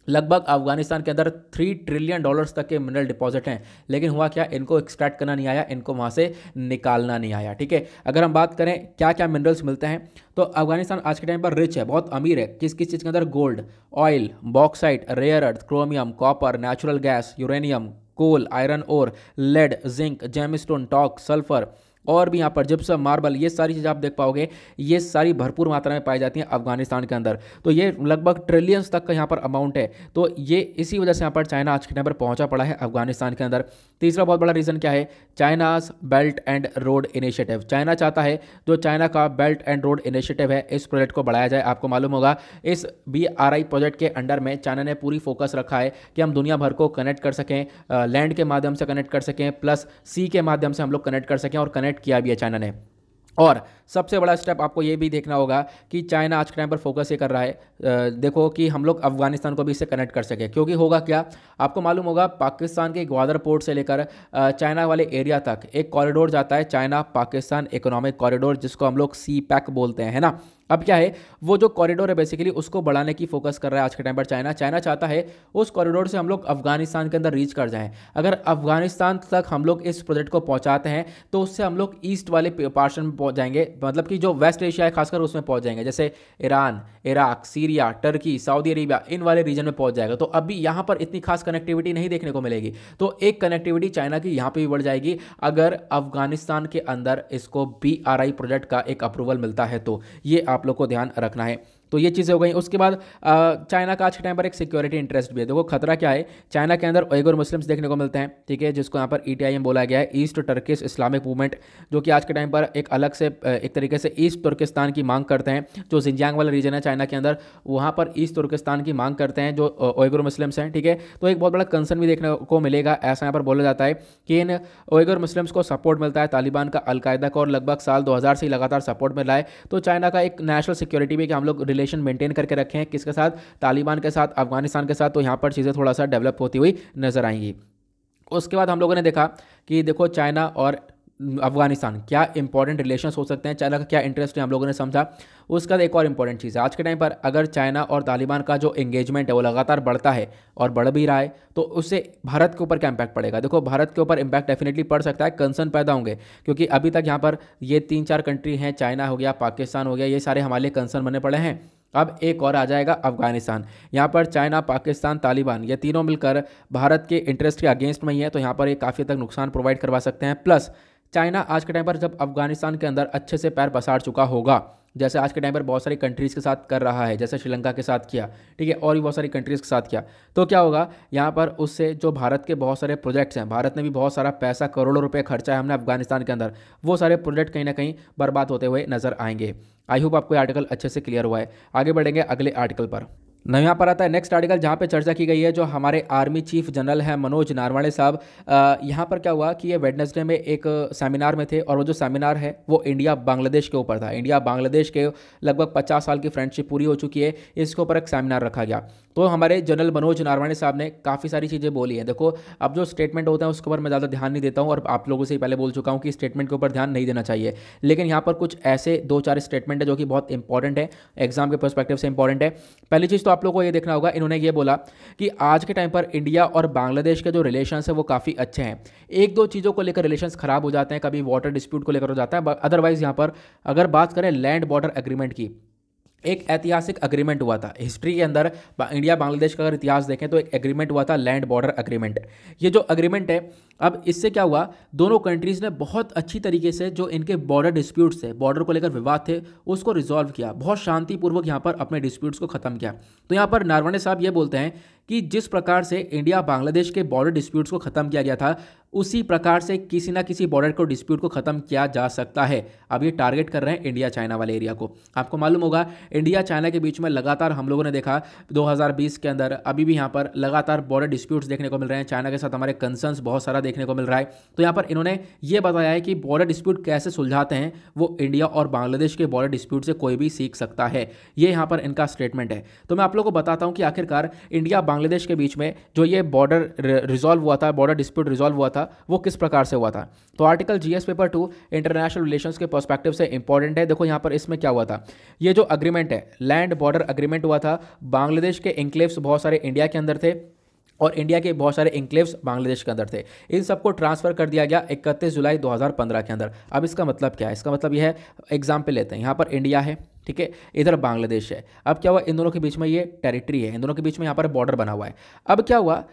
लगभग अफगानिस्तान के अंदर थ्री ट्रिलियन डॉलर्स तक के मिनरल डिपॉजिट हैं लेकिन हुआ क्या इनको एक्सट्रैक्ट करना नहीं आया इनको वहाँ से निकालना नहीं आया ठीक है अगर हम बात करें क्या क्या मिनरल्स मिलते हैं तो अफगानिस्तान आज के टाइम पर रिच है बहुत अमीर है किस किस चीज़ के अंदर gold oil bauxite rare earth chromium copper natural gas uranium coal iron और lead zinc gemstone talc sulphur और भी यहाँ पर जिप्सम मार्बल ये सारी चीज़ आप देख पाओगे ये सारी भरपूर मात्रा में पाई जाती हैं अफगानिस्तान के अंदर तो ये लगभग ट्रिलियंस तक का यहाँ पर अमाउंट है तो ये इसी वजह से यहाँ पर चाइना आज के टाइम पर पहुँचा पड़ा है अफगानिस्तान के अंदर तीसरा बहुत बड़ा रीज़न क्या है China's belt and road initiative China चाहता है जो चाइना का बेल्ट एंड रोड इनिशिएटिव है इस प्रोजेक्ट को बढ़ाया जाए आपको मालूम होगा इस बी प्रोजेक्ट के अंडर में चाइना ने पूरी फोकस रखा है कि हम दुनिया भर को कनेक्ट कर सकें लैंड के माध्यम से कनेक्ट कर सकें प्लस सी के माध्यम से हम लोग कनेक्ट कर सकें और कनेक्ट कनेक्ट किया भी है चाइना ने और सबसे बड़ा स्टेप आपको ये भी देखना होगा कि चाइना आज के टाइम पर फोकस ये कर रहा है देखो कि हम लोग अफगानिस्तान को भी इससे कनेक्ट कर सके क्योंकि होगा क्या आपको मालूम होगा पाकिस्तान के ग्वादर पोर्ट से लेकर चाइना वाले एरिया तक एक कॉरिडोर जाता है चाइना पाकिस्तान इकोनॉमिक कॉरिडोर जिसको हम लोग सी पैक बोलते हैं है ना अब क्या है वो जो कॉरिडोर है बेसिकली उसको बढ़ाने की फोकस कर रहा है आज के टाइम पर चाइना चाइना चाहता है उस कॉरिडोर से हम लोग अफगानिस्तान के अंदर रीच कर जाएं अगर अफगानिस्तान तक हम लोग इस प्रोजेक्ट को पहुंचाते हैं तो उससे हम लोग ईस्ट वाले पार्शन में पहुँच जाएंगे मतलब कि जो वेस्ट एशिया है खासकर उसमें पहुँच जाएंगे जैसे Iran Iraq Syria Turkey Saudi Arabia इन वाले रीजन में पहुँच जाएगा तो अभी यहाँ पर इतनी खास कनेक्टिविटी नहीं देखने को मिलेगी तो एक कनेक्टिविटी चाइना की यहाँ पर भी बढ़ जाएगी अगर अफगानिस्तान के अंदर इसको बी प्रोजेक्ट का एक अप्रूवल मिलता है तो ये आप लोग को ध्यान रखना है तो ये चीज़ें हो गई उसके बाद चाइना का आज के टाइम पर एक सिक्योरिटी इंटरेस्ट भी है देखो खतरा क्या है चाइना के अंदर ओगर मुस्लिम्स देखने को मिलते हैं ठीक है जिसको यहाँ पर ई e टी बोला गया है ईस्ट टर्किस इस्लामिक मूवमेंट जो कि आज के टाइम पर एक अलग से एक तरीके से ईस्ट तुर्किस्तान की मांग करते हैं जो जिंजियांग वाला रीजन है चाइना के अंदर वहाँ पर ईस्ट तुर्किस्तान की मांग करते हैं जो ओगर मुस्लिम्स हैं ठीक है तो एक बहुत बड़ा कंसर्न भी देखने को मिलेगा ऐसा यहाँ पर बोला जाता है कि इन ओयगुर मुस्लिम्स को सपोर्ट मिलता है तालिबान का अलकायदा का और लगभग साल दो से लगातार सपोर्ट मिला है तो चाइना का एक नेशनल सिक्योरिटी भी कि हम लोग रिलेशन मेंटेन करके रखे हैं किसके साथ तालिबान के साथ अफगानिस्तान के साथ तो यहाँ पर चीज़ें थोड़ा सा डेवलप होती हुई नजर आएंगी उसके बाद हम लोगों ने देखा कि देखो चाइना और अफगानिस्तान क्या इंपॉर्टेंट रिलेशन हो सकते हैं चाइना का क्या इंटरेस्ट है हम लोगों ने समझा उसका एक और इंपॉर्टेंट चीज़ है आज के टाइम पर अगर चाइना और तालिबान का जो एंगेजमेंट है वो लगातार बढ़ता है और बढ़ भी रहा है तो उससे भारत के ऊपर क्या इंपैक्ट पड़ेगा देखो भारत के ऊपर इंपैक्ट डेफिनेटली पड़ सकता है कंसर्न पैदा होंगे क्योंकि अभी तक यहाँ पर ये तीन चार कंट्री हैं चाइना हो गया पाकिस्तान हो गया ये सारे हमारे लिए कंसर्न बने पड़े हैं अब एक और आ जाएगा अफगानिस्तान यहाँ पर चाइना पाकिस्तान तालिबान ये तीनों मिलकर भारत के इंटरेस्ट के अगेंस्ट में ही है तो यहाँ पर ये काफ़ी तक नुकसान प्रोवाइड करवा सकते हैं प्लस चाइना आज के टाइम पर जब अफगानिस्तान के अंदर अच्छे से पैर पसार चुका होगा जैसे आज के टाइम पर बहुत सारी कंट्रीज़ के साथ कर रहा है जैसे श्रीलंका के साथ किया ठीक है और भी बहुत सारी कंट्रीज़ के साथ किया तो क्या होगा यहाँ पर उससे जो भारत के बहुत सारे प्रोजेक्ट्स हैं भारत ने भी बहुत सारा पैसा करोड़ों रुपये खर्चा है हमने अफगानिस्तान के अंदर वो सारे प्रोजेक्ट कहीं ना कहीं बर्बाद होते हुए नजर आएंगे आई होप आपको आर्टिकल अच्छे से क्लियर हुआ है आगे बढ़ेंगे अगले आर्टिकल पर नव यहाँ पर आता है नेक्स्ट आर्टिकल जहाँ पे चर्चा की गई है जो हमारे आर्मी चीफ जनरल हैं मनोज नारवाणे साहब यहाँ पर क्या हुआ कि ये वेडनेसडे में एक सेमिनार में थे और वो जो सेमिनार है वो इंडिया बांग्लादेश के ऊपर था इंडिया बांग्लादेश के लगभग पचास साल की फ्रेंडशिप पूरी हो चुकी है इसके ऊपर एक सेमिनार रखा गया तो हमारे जनरल मनोज नारवाणी साहब ने काफ़ी सारी चीज़ें बोली हैं देखो अब जो स्टेटमेंट होता है उसके ऊपर मैं ज़्यादा ध्यान नहीं देता हूँ और आप लोगों से ही पहले बोल चुका हूँ कि स्टेटमेंट के ऊपर ध्यान नहीं देना चाहिए लेकिन यहाँ पर कुछ ऐसे दो चार स्टेटमेंट है जो कि बहुत इंपॉर्टेंट है एग्जाम के परस्पेक्टिव से इंपॉर्टेंट है पहली चीज़ तो आप लोगों को ये देखना होगा इन्होंने ये बोला कि आज के टाइम पर इंडिया और बांग्लादेश के जो रिलेशन है वो काफ़ी अच्छे हैं एक दो चीज़ों को लेकर रिलेशन ख़राब हो जाते हैं कभी वाटर डिस्प्यूट को लेकर हो जाता है अदरवाइज़ यहाँ पर अगर बात करें लैंड बॉर्डर एग्रीमेंट की एक ऐतिहासिक अग्रीमेंट हुआ था हिस्ट्री के अंदर इंडिया बांग्लादेश का अगर इतिहास देखें तो एक एग्रीमेंट हुआ था लैंड बॉर्डर अग्रीमेंट ये जो अग्रीमेंट है अब इससे क्या हुआ दोनों कंट्रीज़ ने बहुत अच्छी तरीके से जो इनके बॉर्डर डिस्प्यूट्स थे बॉर्डर को लेकर विवाद थे उसको रिजॉल्व किया बहुत शांतिपूर्वक यहाँ पर अपने डिस्प्यूट्स को ख़त्म किया तो यहाँ पर नारवणे साहब ये बोलते हैं कि जिस प्रकार से इंडिया बांग्लादेश के बॉर्डर डिस्प्यूट्स को ख़त्म किया गया था उसी प्रकार से किसी ना किसी बॉर्डर को डिस्प्यूट को ख़त्म किया जा सकता है अब ये टारगेट कर रहे हैं इंडिया चाइना वाले एरिया को आपको मालूम होगा इंडिया चाइना के बीच में लगातार हम लोगों ने देखा 2020 के अंदर अभी भी यहाँ पर लगातार बॉर्डर डिस्प्यूट्स देखने को मिल रहे हैं चाइना के साथ हमारे कंसर्नस बहुत सारा देखने को मिल रहा है तो यहाँ पर इन्होंने ये बताया है कि बॉर्डर डिस्प्यूट कैसे सुलझाते हैं वो इंडिया और बांग्लादेश के बॉर्डर डिस्प्यूट से कोई भी सीख सकता है ये यहाँ पर इनका स्टेटमेंट है तो मैं आप लोग को बताता हूँ कि आखिरकार इंडिया बांग्लादेश के बीच में जो ये बॉर्डर रिजॉल्व हुआ था बॉर्डर डिस्प्यूट रिजॉल्व हुआ था था वो किस प्रकार से हुआ था तो article G paper two international relation के परस्पेक्टिव से इंपॉर्टेंट है देखो यहाँ पर इसमें क्या हुआ था ये जो अग्रीमेंट है लैंड बॉर्डर अग्रीमेंट हुआ था बांग्लादेश के इंक्लेव्स बहुत सारे इंडिया के अंदर थे और इंडिया के बहुत सारे इंक्लेव्स बांग्लादेश के अंदर थे इन सबको ट्रांसफ़र कर दिया गया 31 जुलाई 2015 के अंदर अब इसका मतलब क्या है इसका मतलब यह है एग्जाम्पल लेते हैं यहाँ पर इंडिया है ठीक है इधर बांग्लादेश है अब क्या हुआ इन दोनों के बीच में ये टेरिटरी है इन दोनों के बीच में यहाँ पर बॉर्डर बना हुआ है अब क्या हुआ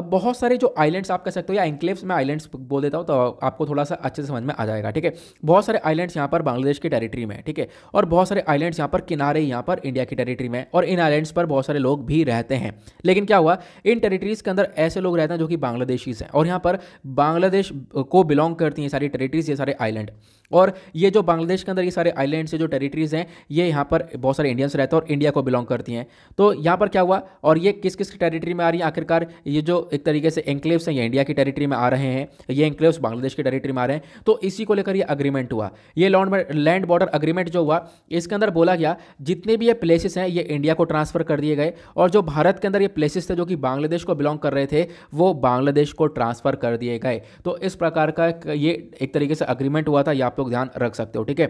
बहुत सारे जो आइलैंड्स आप कह सकते हो या एंक्लेव्स में आइलैंड्स बोल देता हूँ तो आपको थोड़ा सा अच्छे से समझ में आ जाएगा ठीक है बहुत सारे आइलैंड्स यहाँ पर बांग्लादेश की टेरिटरी में ठीक है और बहुत सारे आइलैंड्स यहाँ पर किनारे यहाँ पर इंडिया की टेरिटरी में और इन आइलैंड्स पर बहुत सारे लोग भी रहते हैं लेकिन क्या हुआ इन टेरिटरीज़ के अंदर ऐसे लोग रहते हैं जो कि बांग्लादेशीज हैं और यहाँ पर बांग्लादेश को बिलोंग करती हैं सारी टेरिटरीज ये सारे आइलैंड और ये जो बांग्लादेश के अंदर ये सारे आइलैंड से जो टेरिटरीज़ हैं ये यहाँ पर बहुत सारे इंडियंस रहते हैं और इंडिया को बिलोंग करती हैं तो यहाँ पर क्या हुआ और ये किस किस टेरिटरी में आ रही है आखिरकार ये जो एक तरीके से एंक्लेव्स हैं ये इंडिया की टेरिटरी में आ रहे हैं ये एंक्लेव्स बांग्लादेश की टेरिटरी में आ रहे हैं तो इसी को लेकर ये अग्रीमेंट हुआ ये लैंड बॉर्डर अग्रीमेंट जो हुआ इसके अंदर बोला गया जितने भी ये प्लेसेस हैं ये इंडिया को ट्रांसफ़र कर दिए गए और जो भारत के अंदर ये प्लेसेस थे जो कि बांग्लादेश को बिलोंग कर रहे थे वो बांग्लादेश को ट्रांसफ़र कर दिए गए तो इस प्रकार का ये एक तरीके से अग्रीमेंट हुआ था यहाँ पर लोग ध्यान रख सकते हो ठीक है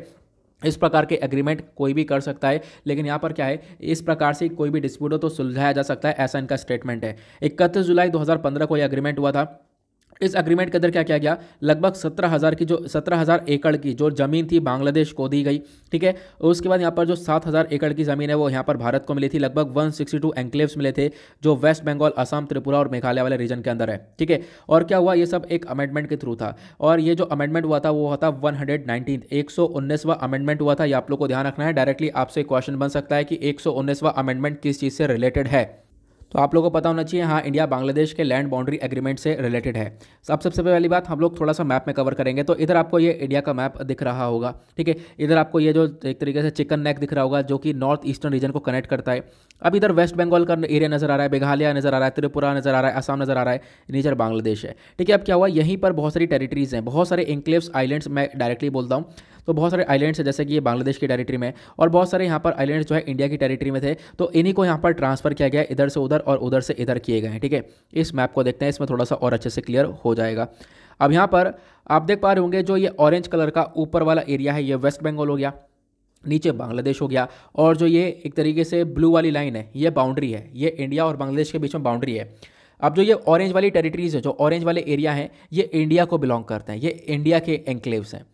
इस प्रकार के एग्रीमेंट कोई भी कर सकता है लेकिन यहाँ पर क्या है इस प्रकार से कोई भी डिस्प्यूट हो तो सुलझाया जा सकता है ऐसा इनका स्टेटमेंट है इकतीस जुलाई 2015 को यह एग्रीमेंट हुआ था इस अग्रीमेंट के अंदर क्या किया गया लगभग सत्रह हज़ार की जो सत्रह हज़ार एकड़ की जो ज़मीन थी बांग्लादेश को दी गई ठीक है उसके बाद यहाँ पर जो सात हज़ार एकड़ की ज़मीन है वो यहाँ पर भारत को मिली थी लगभग वन सिक्सटी टू एंक्लेव्स मिले थे जो वेस्ट बंगाल असम त्रिपुरा और मेघालय वाले रीजन के अंदर है ठीक है और क्या हुआ ये सब एक अमेंडमेंट के थ्रू था और ये जो अमेंडमेंट हुआ था वो हुआ था वन हंड्रेड नाइनटीन एक सौ उन्नीसवा अमेंडमेंट हुआ था ये आप लोग को ध्यान रखना है डायरेक्टली आपसे क्वेश्चन बन सकता है कि एक सौ उन्नीसवा अमेंडमेंट किस चीज़ से रिलेटेड है तो आप लोगों को पता होना चाहिए हाँ इंडिया बांग्लादेश के लैंड बाउंड्री एग्रीमेंट से रिलेटेड है सब सबसे पहली बात हम लोग थोड़ा सा मैप में कवर करेंगे तो इधर आपको ये इंडिया का मैप दिख रहा होगा ठीक है इधर आपको ये जो एक तरीके से चिकन नेक दिख रहा होगा जो कि नॉर्थ ईस्टर्न रीजन को कनेक्ट करता है अब इधर वेस्ट बंगाल का एरिया नज़र आ रहा है मेघालय नज़र आ रहा है त्रिपुरा नज़र आ रहा है आसाम नज़र आ रहा है नीचर बांग्लादेश है ठीक है अब क्या हुआ यहीं पर बहुत सारी टेरिटरीज़ हैं बहुत सारे इंक्लेव्स आइलैंड्स मैं डायरेक्टली बोलता हूँ तो बहुत सारे आइलैंड्स है जैसे कि ये बांग्लादेश की टेरिटरी में और बहुत सारे यहाँ पर आइलैंड जो है इंडिया की टेरिटरी में थे तो इन्हीं को यहाँ पर ट्रांसफर किया गया इधर से उधर और उधर से इधर किए गए हैं ठीक है इस मैप को देखते हैं इसमें थोड़ा सा और अच्छे से क्लियर हो जाएगा अब यहाँ पर आप देख पा रहे होंगे जो ये ऑरेंज कलर का ऊपर वाला एरिया है ये वेस्ट बंगाल हो गया नीचे बांग्लादेश हो गया और जो ये एक तरीके से ब्लू वाली लाइन है ये बाउंड्री है ये इंडिया और बांग्लादेश के बीच में बाउंड्री है अब जो ये ऑरेंज वाली टेरिटरीज़ है जो ऑरेंज वाले एरिया हैं ये इंडिया को बिलोंग करते हैं ये इंडिया के एंक्लेव्स हैं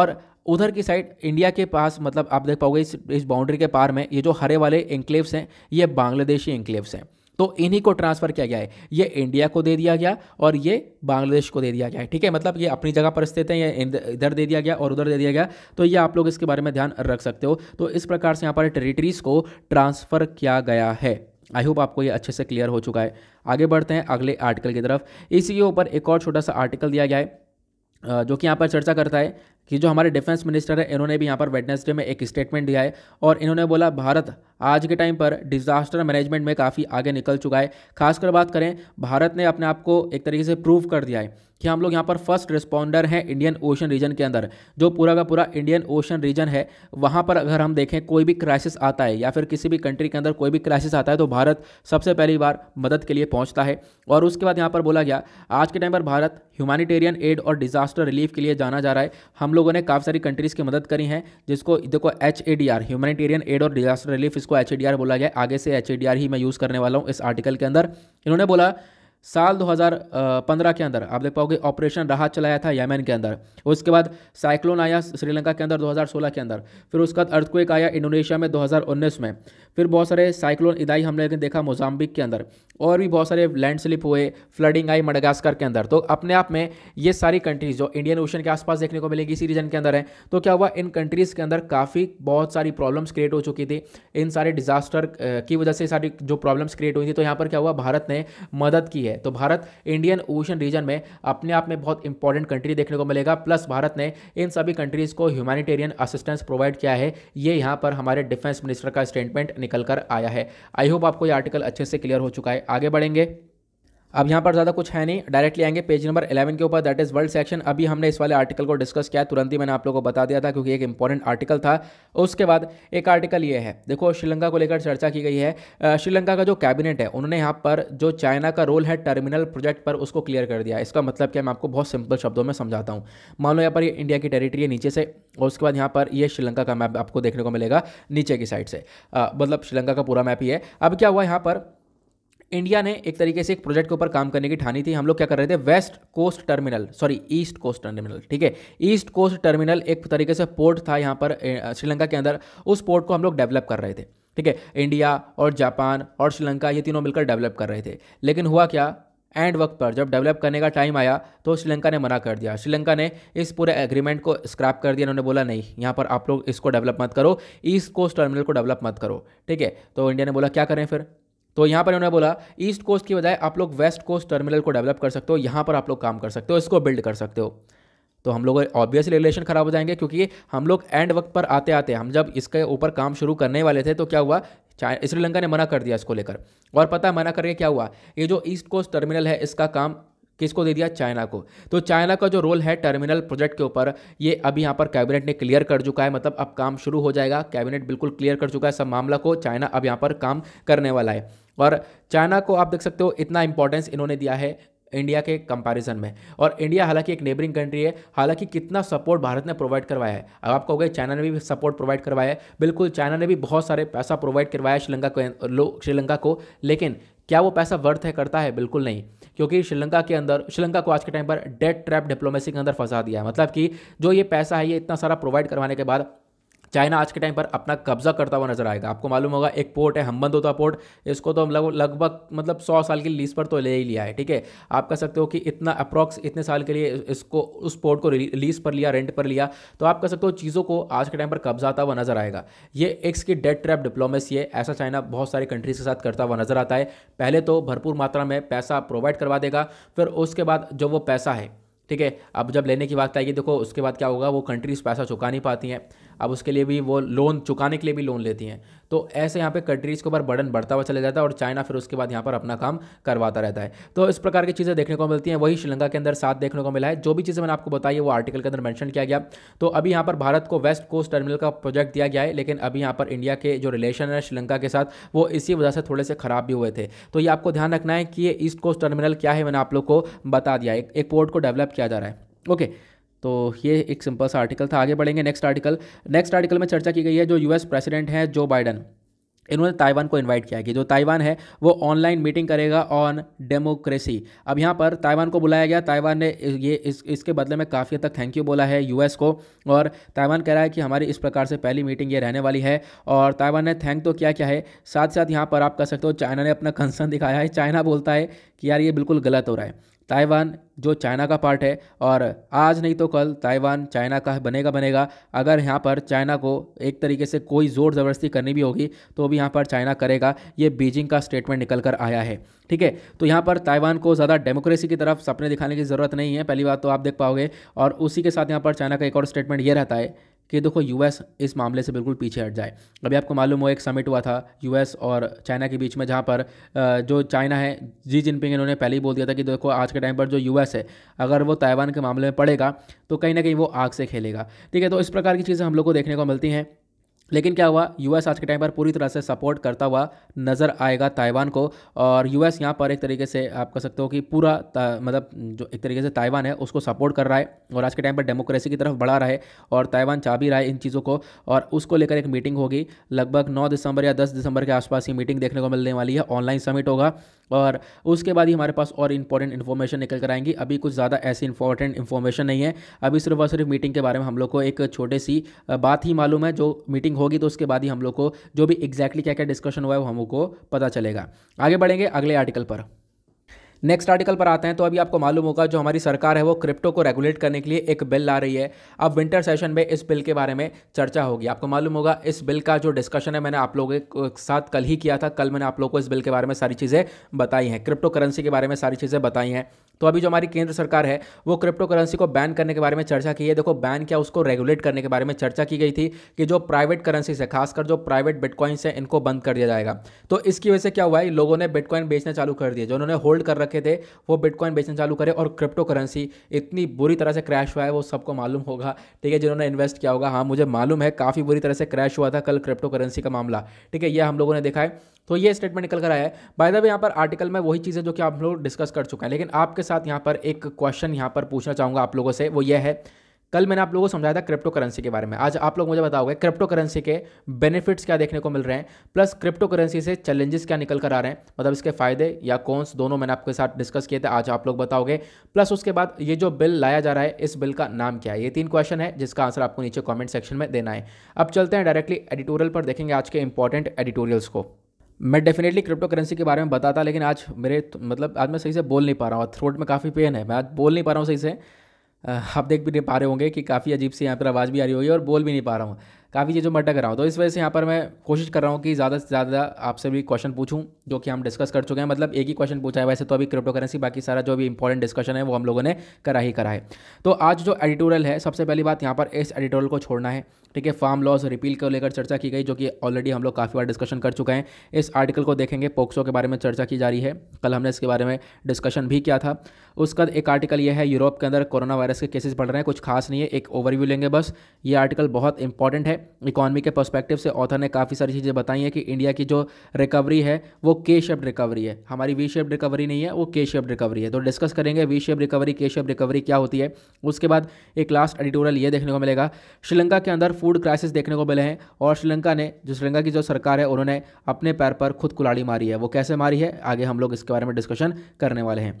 और उधर की साइड इंडिया के पास मतलब आप देख पाओगे इस इस बाउंड्री के पार में ये जो हरे वाले इंक्लेव्स हैं ये बांग्लादेशी इंक्लेव्स हैं तो इन्हीं को ट्रांसफ़र किया गया है ये इंडिया को दे दिया गया और ये बांग्लादेश को दे दिया गया है ठीक है मतलब ये अपनी जगह पर स्थित हैं ये इधर दे दिया गया और उधर दे दिया गया तो ये आप लोग इसके बारे में ध्यान रख सकते हो तो इस प्रकार से यहाँ पर टेरिटरीज़ को ट्रांसफ़र किया गया है आई होप आपको ये अच्छे से क्लियर हो चुका है आगे बढ़ते हैं अगले आर्टिकल की तरफ इसी के ऊपर एक और छोटा सा आर्टिकल दिया गया है जो कि यहाँ पर चर्चा करता है कि जो हमारे डिफेंस मिनिस्टर हैं इन्होंने भी यहाँ पर वेडनेसडे में एक स्टेटमेंट दिया है और इन्होंने बोला भारत आज के टाइम पर डिजास्टर मैनेजमेंट में काफ़ी आगे निकल चुका है खासकर बात करें भारत ने अपने आप को एक तरीके से प्रूव कर दिया है कि हम लोग यहाँ पर फर्स्ट रिस्पॉन्डर हैं इंडियन ओशन रीजन के अंदर जो पूरा का पूरा इंडियन ओशन रीजन है वहाँ पर अगर हम देखें कोई भी क्राइसिस आता है या फिर किसी भी कंट्री के अंदर कोई भी क्राइसिस आता है तो भारत सबसे पहली बार मदद के लिए पहुँचता है और उसके बाद यहाँ पर बोला गया आज के टाइम पर भारत ह्यूमानिटेरियन एड और डिजास्टर रिलीफ के लिए जाना जा रहा है हम लोगों ने काफ़ी सारी कंट्रीज़ की मदद करी है जिसको देखो H A D R humanitarian aid और डिजास्टर रिलीफ इसको एच ए डी आर बोला गया आगे से एच ए डी आर ही मैं यूज़ करने वाला हूँ इस आर्टिकल के अंदर इन्होंने बोला साल 2015 के अंदर आप देख पाओगे ऑपरेशन राहत चलाया था यमन के अंदर उसके बाद साइक्लोन आया श्रीलंका के अंदर 2016 के अंदर फिर उसके बाद अर्थक्वेक आया इंडोनेशिया में 2019 में फिर बहुत सारे साइक्लोन इदाई हमने देखा मोजाम्बिक के अंदर और भी बहुत सारे लैंड स्लिप हुए फ्लडिंग आई मडगास्कर के अंदर तो अपने आप में ये सारी कंट्रीज जो इंडियन ओशन के आसपास देखने को मिलेगी इसी रीजन के अंदर है तो क्या हुआ इन कंट्रीज़ के अंदर काफ़ी बहुत सारी प्रॉब्लम्स क्रिएट हो चुकी थी इन सारे डिजास्टर की वजह से सारी जो प्रॉब्लम्स क्रिएट हुई थी तो यहाँ पर क्या हुआ भारत ने मदद की है तो भारत इंडियन ओशन रीजन में अपने आप में बहुत इंपॉर्टेंट कंट्री देखने को मिलेगा प्लस भारत ने इन सभी कंट्रीज़ को ह्यूमैनिटेरियन असिस्टेंस प्रोवाइड किया है ये यहाँ पर हमारे डिफेंस मिनिस्टर का स्टेटमेंट निकल कर आया है आई होप आपको ये आर्टिकल अच्छे से क्लियर हो चुका है आगे बढ़ेंगे अब यहाँ पर ज़्यादा कुछ है नहीं डायरेक्टली आएंगे पेज नंबर 11 के ऊपर दैट इज़ वर्ल्ड सेक्शन अभी हमने इस वाले आर्टिकल को डिस्कस किया तुरंत ही मैंने आप लोगों को बता दिया था क्योंकि एक इंपॉर्टेंट आर्टिकल था उसके बाद एक आर्टिकल ये है देखो श्रीलंका को लेकर चर्चा की गई है श्रीलंका का जो कैबिनेट है उन्होंने यहाँ पर जो चाइना का रोल है टर्मिनल प्रोजेक्ट पर उसको क्लियर कर दिया इसका मतलब क्या मैं आपको बहुत सिंपल शब्दों में समझाता हूँ मान लो यहाँ पर इंडिया की टेरिटरी है नीचे से और उसके बाद यहाँ पर ये श्रीलंका का मैप आपको देखने को मिलेगा नीचे की साइड से मतलब श्रीलंका का पूरा मैप ही है अब क्या हुआ यहाँ पर इंडिया ने एक तरीके से एक प्रोजेक्ट के ऊपर काम करने की ठानी थी हम लोग क्या कर रहे थे west coast terminal sorry east coast terminal ठीक है ईस्ट कोस्ट टर्मिनल एक तरीके से पोर्ट था यहाँ पर श्रीलंका के अंदर उस पोर्ट को हम लोग डेवलप कर रहे थे ठीक है इंडिया और जापान और श्रीलंका ये तीनों मिलकर डेवलप कर रहे थे लेकिन हुआ क्या एंड वक्त पर जब डेवलप करने का टाइम आया तो श्रीलंका ने मना कर दिया श्रीलंका ने इस पूरे एग्रीमेंट को स्क्रैप कर दिया उन्होंने बोला नहीं यहाँ पर आप लोग इसको डेवलप मत करो ईस्ट कोस्ट टर्मिनल को डेवलप मत करो ठीक है तो इंडिया ने बोला क्या करें फिर तो यहाँ पर उन्होंने बोला ईस्ट कोस्ट की बजाय आप लोग वेस्ट कोस्ट टर्मिनल को डेवलप कर सकते हो यहाँ पर आप लोग काम कर सकते हो इसको बिल्ड कर सकते हो तो हम लोग ऑब्वियसली रिलेशन खराब हो जाएंगे क्योंकि हम लोग एंड वक्त पर आते आते हम जब इसके ऊपर काम शुरू करने वाले थे तो क्या हुआ श्रीलंका ने मना कर दिया इसको लेकर और पता मना करके क्या हुआ ये जो ईस्ट कोस्ट टर्मिनल है इसका काम किसको दे दिया चाइना को तो चाइना का जो रोल है टर्मिनल प्रोजेक्ट के ऊपर ये अभी यहाँ पर कैबिनेट ने क्लियर कर चुका है मतलब अब काम शुरू हो जाएगा कैबिनेट बिल्कुल क्लियर कर चुका है सब मामला को चाइना अब यहाँ पर काम करने वाला है और चाइना को आप देख सकते हो इतना इंपॉर्टेंस इन्होंने दिया है इंडिया के कंपैरिजन में और इंडिया हालांकि एक नेबरिंग कंट्री है हालांकि कितना सपोर्ट भारत ने प्रोवाइड करवाया है अब आप कहोगे चाइना ने भी सपोर्ट प्रोवाइड करवाया है बिल्कुल चाइना ने भी बहुत सारे पैसा प्रोवाइड करवाया श्रीलंका को लोग श्रीलंका को लेकिन क्या वो पैसा वर्थ है करता है बिल्कुल नहीं क्योंकि श्रीलंका के अंदर श्रीलंका को आज के टाइम पर डेट ट्रैप डिप्लोमेसी के अंदर फंसा दिया है मतलब कि जो ये पैसा है ये इतना सारा प्रोवाइड करवाने के बाद चाइना आज के टाइम पर अपना कब्जा करता हुआ नजर आएगा आपको मालूम होगा एक पोर्ट है हम्बनतोता पोर्ट इसको तो लगभग लगभग मतलब सौ साल की लीज पर तो ले ही लिया है ठीक है आप कह सकते हो कि इतना अप्रॉक्स इतने साल के लिए इसको उस पोर्ट को लीज पर लिया रेंट पर लिया तो आप कह सकते हो चीज़ों को आज के टाइम पर कब्ज़ा आता हुआ नजर आएगा ये एक्स की डेड ट्रैप डिप्लोमेसी है ऐसा चाइना बहुत सारी कंट्रीज के साथ करता हुआ नजर आता है पहले तो भरपूर मात्रा में पैसा प्रोवाइड करवा देगा फिर उसके बाद जो वो पैसा है ठीक है अब जब लेने की बात आएगी देखो उसके बाद क्या होगा वो कंट्रीज़ पैसा चुका नहीं पाती हैं अब उसके लिए भी वो लोन चुकाने के लिए भी लोन लेती हैं तो ऐसे यहाँ पे कंट्रीज़ के ऊपर बर्डन बढ़ता हुआ चला जाता है और चाइना फिर उसके बाद यहाँ पर अपना काम करवाता रहता है तो इस प्रकार की चीज़ें देखने को मिलती हैं वही श्रीलंका के अंदर साथ देखने को मिला है जो भी चीज़ें मैंने आपको बताई है वो आर्टिकल के अंदर मैंशन किया गया तो अभी यहाँ पर भारत को वेस्ट कोस्ट टर्मिनल का प्रोजेक्ट दिया गया है लेकिन अभी यहाँ पर इंडिया के जो रिलेशन है श्रीलंका के साथ वो इसी वजह से थोड़े से ख़राब भी हुए थे तो ये आपको ध्यान रखना है कि ये ईस्ट कोस्ट टर्मिनल क्या है मैंने आप लोग को बता दिया एक पोर्ट को डेवलप किया जा रहा है ओके तो ये एक सिंपल सा आर्टिकल था आगे बढ़ेंगे नेक्स्ट आर्टिकल नेक्स्ट आर्टिकल में चर्चा की गई है जो यूएस प्रेसिडेंट हैं जो बाइडन इन्होंने ताइवान को इनवाइट किया कि जो ताइवान है वो ऑनलाइन मीटिंग करेगा ऑन डेमोक्रेसी अब यहाँ पर ताइवान को बुलाया गया ताइवान ने ये इस इसके बदले में काफ़ी हद तक थैंक यू बोला है यूएस को और ताइवान कह रहा है कि हमारी इस प्रकार से पहली मीटिंग ये रहने वाली है और ताइवान ने थैंक तो क्या क्या है साथ साथ यहाँ पर आप कह सकते हो चाइना ने अपना कंसर्न दिखाया है चाइना बोलता है कि यार ये बिल्कुल गलत हो रहा है ताइवान जो चाइना का पार्ट है और आज नहीं तो कल ताइवान चाइना का बनेगा बनेगा अगर यहाँ पर चाइना को एक तरीके से कोई ज़ोर ज़बरदस्ती करनी भी होगी तो भी यहाँ पर चाइना करेगा ये बीजिंग का स्टेटमेंट निकल कर आया है ठीक है तो यहाँ पर ताइवान को ज़्यादा डेमोक्रेसी की तरफ सपने दिखाने की ज़रूरत नहीं है पहली बात तो आप देख पाओगे और उसी के साथ यहाँ पर चाइना का एक और स्टेटमेंट ये रहता है कि देखो यूएस इस मामले से बिल्कुल पीछे हट जाए अभी आपको मालूम हो एक समिट हुआ था यूएस और चाइना के बीच में जहाँ पर जो चाइना है जी जिनपिंग इन्होंने पहले ही बोल दिया था कि देखो आज के टाइम पर जो यूएस है अगर वो ताइवान के मामले में पड़ेगा तो कहीं ना कहीं वो आग से खेलेगा ठीक है तो इस प्रकार की चीज़ें हम लोग को देखने को मिलती हैं लेकिन क्या हुआ यूएस आज के टाइम पर पूरी तरह से सपोर्ट करता हुआ नज़र आएगा ताइवान को और यूएस यहाँ पर एक तरीके से आप कह सकते हो कि पूरा मतलब जो एक तरीके से ताइवान है उसको सपोर्ट कर रहा है और आज के टाइम पर डेमोक्रेसी की तरफ बढ़ा रहा है और ताइवान चाह भी रहा है इन चीज़ों को और उसको लेकर एक मीटिंग होगी लगभग नौ दिसंबर या दस दिसंबर के आसपास ये मीटिंग देखने को मिलने वाली है ऑनलाइन समिट होगा और उसके बाद ही हमारे पास और इंपॉर्टेंट इन्फॉर्मेशन निकल कर आएंगी अभी कुछ ज़्यादा ऐसी इंपॉर्टेंट इन्फॉर्मेशन नहीं है अभी सिर्फ और सिर्फ मीटिंग के बारे में हम लोग को एक छोटी सी बात ही मालूम है जो मीटिंग होगी तो उसके बाद ही हम लोग को जो भी एग्जैक्टली exactly क्या क्या डिस्कशन हुआ है वो हमको पता चलेगा आगे बढ़ेंगे अगले आर्टिकल पर नेक्स्ट आर्टिकल पर आते हैं तो अभी आपको मालूम होगा जो हमारी सरकार है वो क्रिप्टो को रेगुलेट करने के लिए एक बिल ला रही है अब विंटर सेशन में इस बिल के बारे में चर्चा होगी आपको मालूम होगा इस बिल का जो डिस्कशन है मैंने आप लोगों के साथ कल ही किया था कल मैंने आप लोगों को इस बिल के बारे में सारी चीज़ें बताई हैं क्रिप्टो करेंसी के बारे में सारी चीज़ें बताई हैं तो अभी जो हमारी केंद्र सरकार है वो क्रिप्टो करेंसी को बैन करने के बारे में चर्चा की है देखो बैन क्या उसको रेगुलेट करने के बारे में चर्चा की गई थी कि जो प्राइवेट करेंसी से खासकर जो प्राइवेट बिटकॉइंस हैं इनको बंद कर दिया जाएगा तो इसकी वजह से क्या हुआ है लोगों ने बिटकॉइन बेचना चालू कर दिया जो उन्होंने होल्ड कर रखे थे वो बिटकॉइन बेचना चालू करे और क्रिप्टो करेंसी इतनी बुरी तरह से क्रैश हुआ है वो सबको मालूम होगा ठीक है जिन्होंने इन्वेस्ट किया होगा हाँ मुझे मालूम है काफ़ी बुरी तरह से क्रैश हुआ था कल क्रिप्टो करेंसी का मामला ठीक है ये हम लोगों ने देखा है तो ये स्टेटमेंट निकल कर आया है बाय द वे यहाँ पर आर्टिकल में वही चीज़ें जो कि आप लोग डिस्कस कर चुके हैं लेकिन आपके साथ यहाँ पर एक क्वेश्चन यहाँ पर पूछना चाहूँगा आप लोगों से वो ये है कल मैंने आप लोगों को समझाया था क्रिप्टो करेंसी के बारे में आज आप लोग मुझे बताओगे क्रिप्टो करेंसी के बेनिफिट्स क्या देखने को मिल रहे हैं प्लस क्रिप्टो करेंसी से चैलेंजेस क्या निकल कर आ रहे हैं मतलब इसके फायदे या कौनस दोनों मैंने आपके साथ डिस्कस किए थे आज आप लोग बताओगे प्लस उसके बाद ये जो बिल लाया जा रहा है इस बिल का नाम क्या है ये तीन क्वेश्चन है जिसका आंसर आपको नीचे कॉमेंट सेक्शन में देना है अब चलते हैं डायरेक्टली एडिटोरियल पर देखेंगे आज के इंपॉर्टेंट एडिटोरियल्स को मैं डेफिनेटली क्रिप्टो करेंसी के बारे में बताता लेकिन आज मेरे तो मतलब आज मैं सही से बोल नहीं पा रहा हूँ थ्रोट में काफ़ी पेन है मैं आज बोल नहीं पा रहा हूँ सही से आप देख भी नहीं पा रहे होंगे कि काफ़ी अजीब सी यहाँ पर आवाज़ भी आ रही होगी और बोल भी नहीं पा रहा हूँ काफ़ी चीज़ों में अटक रहा हूँ तो इस वजह से यहाँ पर मैं कोशिश कर रहा हूँ कि ज़्यादा से ज़्यादा आपसे भी क्वेश्चन पूछूँ जो कि हम डिस्कस कर चुके हैं मतलब एक ही क्वेश्चन पूछा है वैसे तो अभी क्रिप्टो करेंसी बाकी सारा जो भी इंपॉर्टेंट डिस्कशन है वो हम लोगों ने करा ही करा है तो आज जो एडिटोरियल है सबसे पहली बात यहाँ पर इस एडिटोरियल को छोड़ना है ठीक है फार्म लॉस रिपील को लेकर चर्चा की गई जो कि ऑलरेडी हम लोग काफ़ी बार डिस्कशन कर चुके हैं इस आर्टिकल को देखेंगे पोक्सो के बारे में चर्चा की जा रही है कल हमने इसके बारे में डिस्कशन भी किया था उसका एक आर्टिकल यह है यूरोप के अंदर कोरोना वायरस के केसेस बढ़ रहे हैं कुछ खास नहीं है एक ओवरव्यू लेंगे बस ये आर्टिकल बहुत इंपॉर्टेंट है इकॉनमी के परस्पेक्टिव से ऑथर ने काफ़ी सारी चीज़ें बताई हैं कि इंडिया की जो रिकवरी है वो के शेप रिकवरी है हमारी वी शेप रिकवरी नहीं है वो के शेप रिकवरी है तो डिस्कस करेंगे V shape recovery K shape recovery क्या होती है उसके बाद एक लास्ट एडिटोरियल ये देखने को मिलेगा श्रीलंका के अंदर फूड क्राइसिस देखने को मिले हैं और श्रीलंका ने जो श्रीलंका की जो सरकार है उन्होंने अपने पैर पर खुद कुलाड़ी मारी है वो कैसे मारी है आगे हम लोग इसके बारे में डिस्कशन करने वाले हैं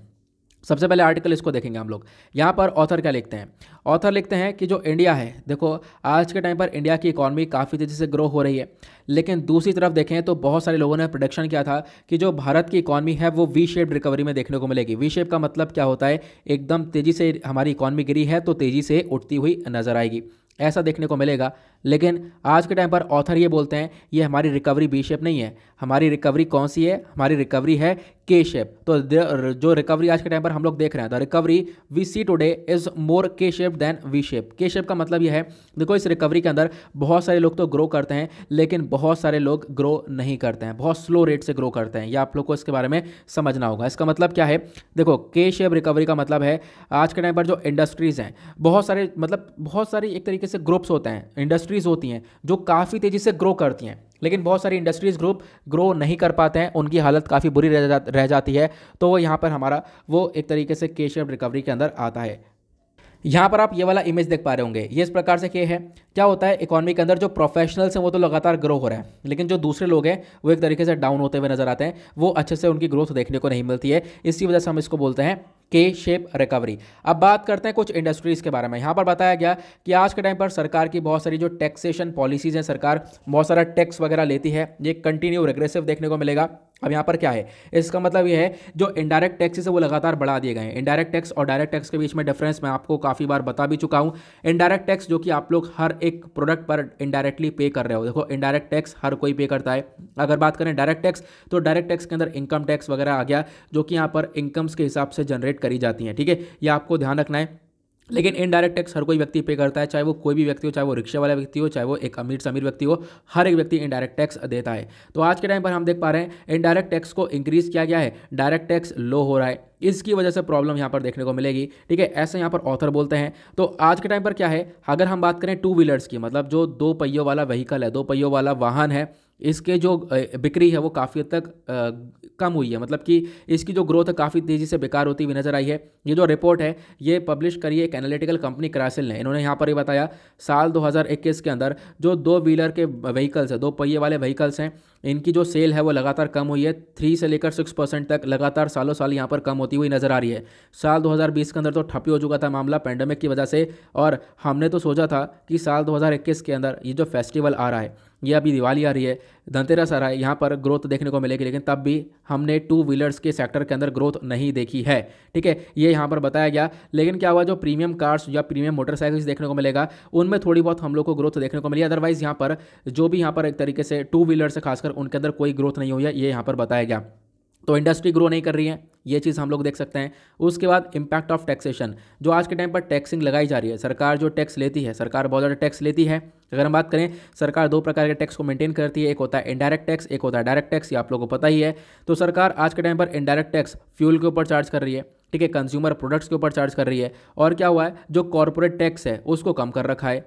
सबसे पहले आर्टिकल इसको देखेंगे हम लोग यहाँ पर ऑथर क्या लिखते हैं ऑथर लिखते हैं कि जो इंडिया है देखो आज के टाइम पर इंडिया की इकॉनमी काफ़ी तेज़ी से ग्रो हो रही है लेकिन दूसरी तरफ देखें तो बहुत सारे लोगों ने प्रोडक्शन किया था कि जो भारत की इकॉनमी है वो वी शेप रिकवरी में देखने को मिलेगी वी शेप का मतलब क्या होता है एकदम तेज़ी से हमारी इकॉनमी गिरी है तो तेज़ी से उठती हुई नज़र आएगी ऐसा देखने को मिलेगा लेकिन आज के टाइम पर ऑथर ये बोलते हैं ये हमारी रिकवरी बी शेप नहीं है हमारी रिकवरी कौन सी है हमारी रिकवरी है के शेप तो जो रिकवरी आज के टाइम पर हम लोग देख रहे हैं the recovery we see today is more K shape than V shape K shape का मतलब यह है देखो इस रिकवरी के अंदर बहुत सारे लोग तो ग्रो करते हैं लेकिन बहुत सारे लोग ग्रो नहीं करते हैं बहुत स्लो रेट से ग्रो करते हैं यह आप लोग को इसके बारे में समझना होगा इसका मतलब क्या है देखो के शेप रिकवरी का मतलब है आज के टाइम पर जो इंडस्ट्रीज़ हैं बहुत सारे मतलब बहुत सारे एक तरीके से ग्रुप्स होते हैं इंडस्ट्री इंडस्ट्रीज़ होती हैं जो काफ़ी तेज़ी से ग्रो करती हैं लेकिन बहुत सारी इंडस्ट्रीज़ ग्रुप ग्रो नहीं कर पाते हैं उनकी हालत काफ़ी बुरी रह, जा, रह जाती है तो यहाँ पर हमारा वो एक तरीके से कैश रिकवरी के अंदर आता है यहाँ पर आप ये वाला इमेज देख पा रहे होंगे ये इस प्रकार से क्या है क्या होता है इकोनॉमी के अंदर जो प्रोफेशनल्स हैं वो तो लगातार ग्रो हो रहे हैं लेकिन जो दूसरे लोग हैं वो एक तरीके से डाउन होते हुए नजर आते हैं वो अच्छे से उनकी ग्रोथ देखने को नहीं मिलती है इसी वजह से हम इसको बोलते हैं के शेप रिकवरी अब बात करते हैं कुछ इंडस्ट्रीज़ के बारे में यहाँ पर बताया गया कि आज के टाइम पर सरकार की बहुत सारी जो टैक्सेशन पॉलिसीज़ हैं सरकार बहुत सारा टैक्स वगैरह लेती है ये कंटिन्यू रेग्रेसिव देखने को मिलेगा अब यहाँ पर क्या है इसका मतलब ये है जो इंडायरेक्ट टैक्सेस है वो लगातार बढ़ा दिए गए हैं इंडायरेक्ट टैक्स और डायरेक्ट टैक्स के बीच में डिफरेंस मैं आपको काफ़ी बार बता भी चुका हूँ इंडायरेक्ट टैक्स जो कि आप लोग हर एक प्रोडक्ट पर इंडायरेक्टली पे कर रहे हो देखो इंडायरेक्ट टैक्स हर कोई पे करता है अगर बात करें डायरेक्ट टैक्स तो डायरेक्ट टैक्स के अंदर इनकम टैक्स वगैरह आ गया जो कि यहाँ पर इनकम्स के हिसाब से जनरेट कैलकुलेट करी जाती हैं ठीक है ये आपको ध्यान रखना है लेकिन इनडायरेक्ट टैक्स हर कोई व्यक्ति पे करता है चाहे वो कोई भी व्यक्ति हो चाहे वो रिक्शा वाला व्यक्ति हो चाहे वो एक अमीर समीर व्यक्ति हो हर एक व्यक्ति इनडायरेक्ट टैक्स देता है तो आज के टाइम पर हम देख पा रहे हैं इनडायरेक्ट टैक्स को इंक्रीज किया गया है डायरेक्ट टैक्स लो हो रहा है इसकी वजह से प्रॉब्लम यहाँ पर देखने को मिलेगी ठीक है ऐसे यहाँ पर ऑथर बोलते हैं तो आज के टाइम पर क्या है अगर हम बात करें टू व्हीलर्स की मतलब जो दो पहियों वाला व्हीकल है दो पहियों वाला वाहन है इसके जो बिक्री है वो काफ़ी हद तक कम हुई है मतलब कि इसकी जो ग्रोथ है काफ़ी तेज़ी से बेकार होती हुई नज़र आई है ये जो रिपोर्ट है ये पब्लिश करी है एक एनालिटिकल कंपनी क्रासिल ने इन्होंने यहाँ पर ये बताया साल 2021 के अंदर जो दो व्हीलर के व्हीकल्स हैं दो पहिए वाले व्हीकल्स हैं इनकी जो सेल है वो लगातार कम हुई है थ्री से लेकर सिक्स परसेंट तक लगातार सालों साल यहाँ पर कम होती हुई नजर आ रही है साल 2020 के अंदर तो ठप्पी हो चुका था मामला पैंडमिक की वजह से और हमने तो सोचा था कि साल 2021 के अंदर ये जो फेस्टिवल आ रहा है ये अभी दिवाली आ रही है धनतेरस आ रहा है यहाँ पर ग्रोथ देखने को मिलेगी लेकिन तब भी हमने टू व्हीलर्स के सेक्टर के अंदर ग्रोथ नहीं देखी है ठीक है ये यहाँ पर बताया गया लेकिन क्या हुआ जो प्रीमियम कार्स या प्रीमियम मोटरसाइकिल्स देखने को मिलेगा उनमें थोड़ी बहुत हम लोग को ग्रोथ देखने को मिली अदरवाइज़ यहाँ पर जो भी यहाँ पर एक तरीके से टू व्हीलर्स है खासकर उनके अंदर कोई ग्रोथ नहीं हुई है ये यहाँ पर बताया गया तो इंडस्ट्री ग्रो नहीं कर रही है ये चीज़ हम लोग देख सकते हैं उसके बाद इम्पैक्ट ऑफ टैक्सेशन जो आज के टाइम पर टैक्सिंग लगाई जा रही है सरकार जो टैक्स लेती है सरकार बहुत ज़्यादा टैक्स लेती है अगर हम बात करें सरकार दो प्रकार के टैक्स को मेंटेन करती है एक होता है इनडायरेक्ट टैक्स एक होता है डायरेक्ट टैक्स ये आप लोगों को पता ही है तो सरकार आज के टाइम पर इंडायरेक्ट टैक्स फ्यूल के ऊपर चार्ज कर रही है ठीक है कंज्यूमर प्रोडक्ट्स के ऊपर चार्ज कर रही है और क्या हुआ है जो कॉरपोरेट टैक्स है उसको कम कर रखा है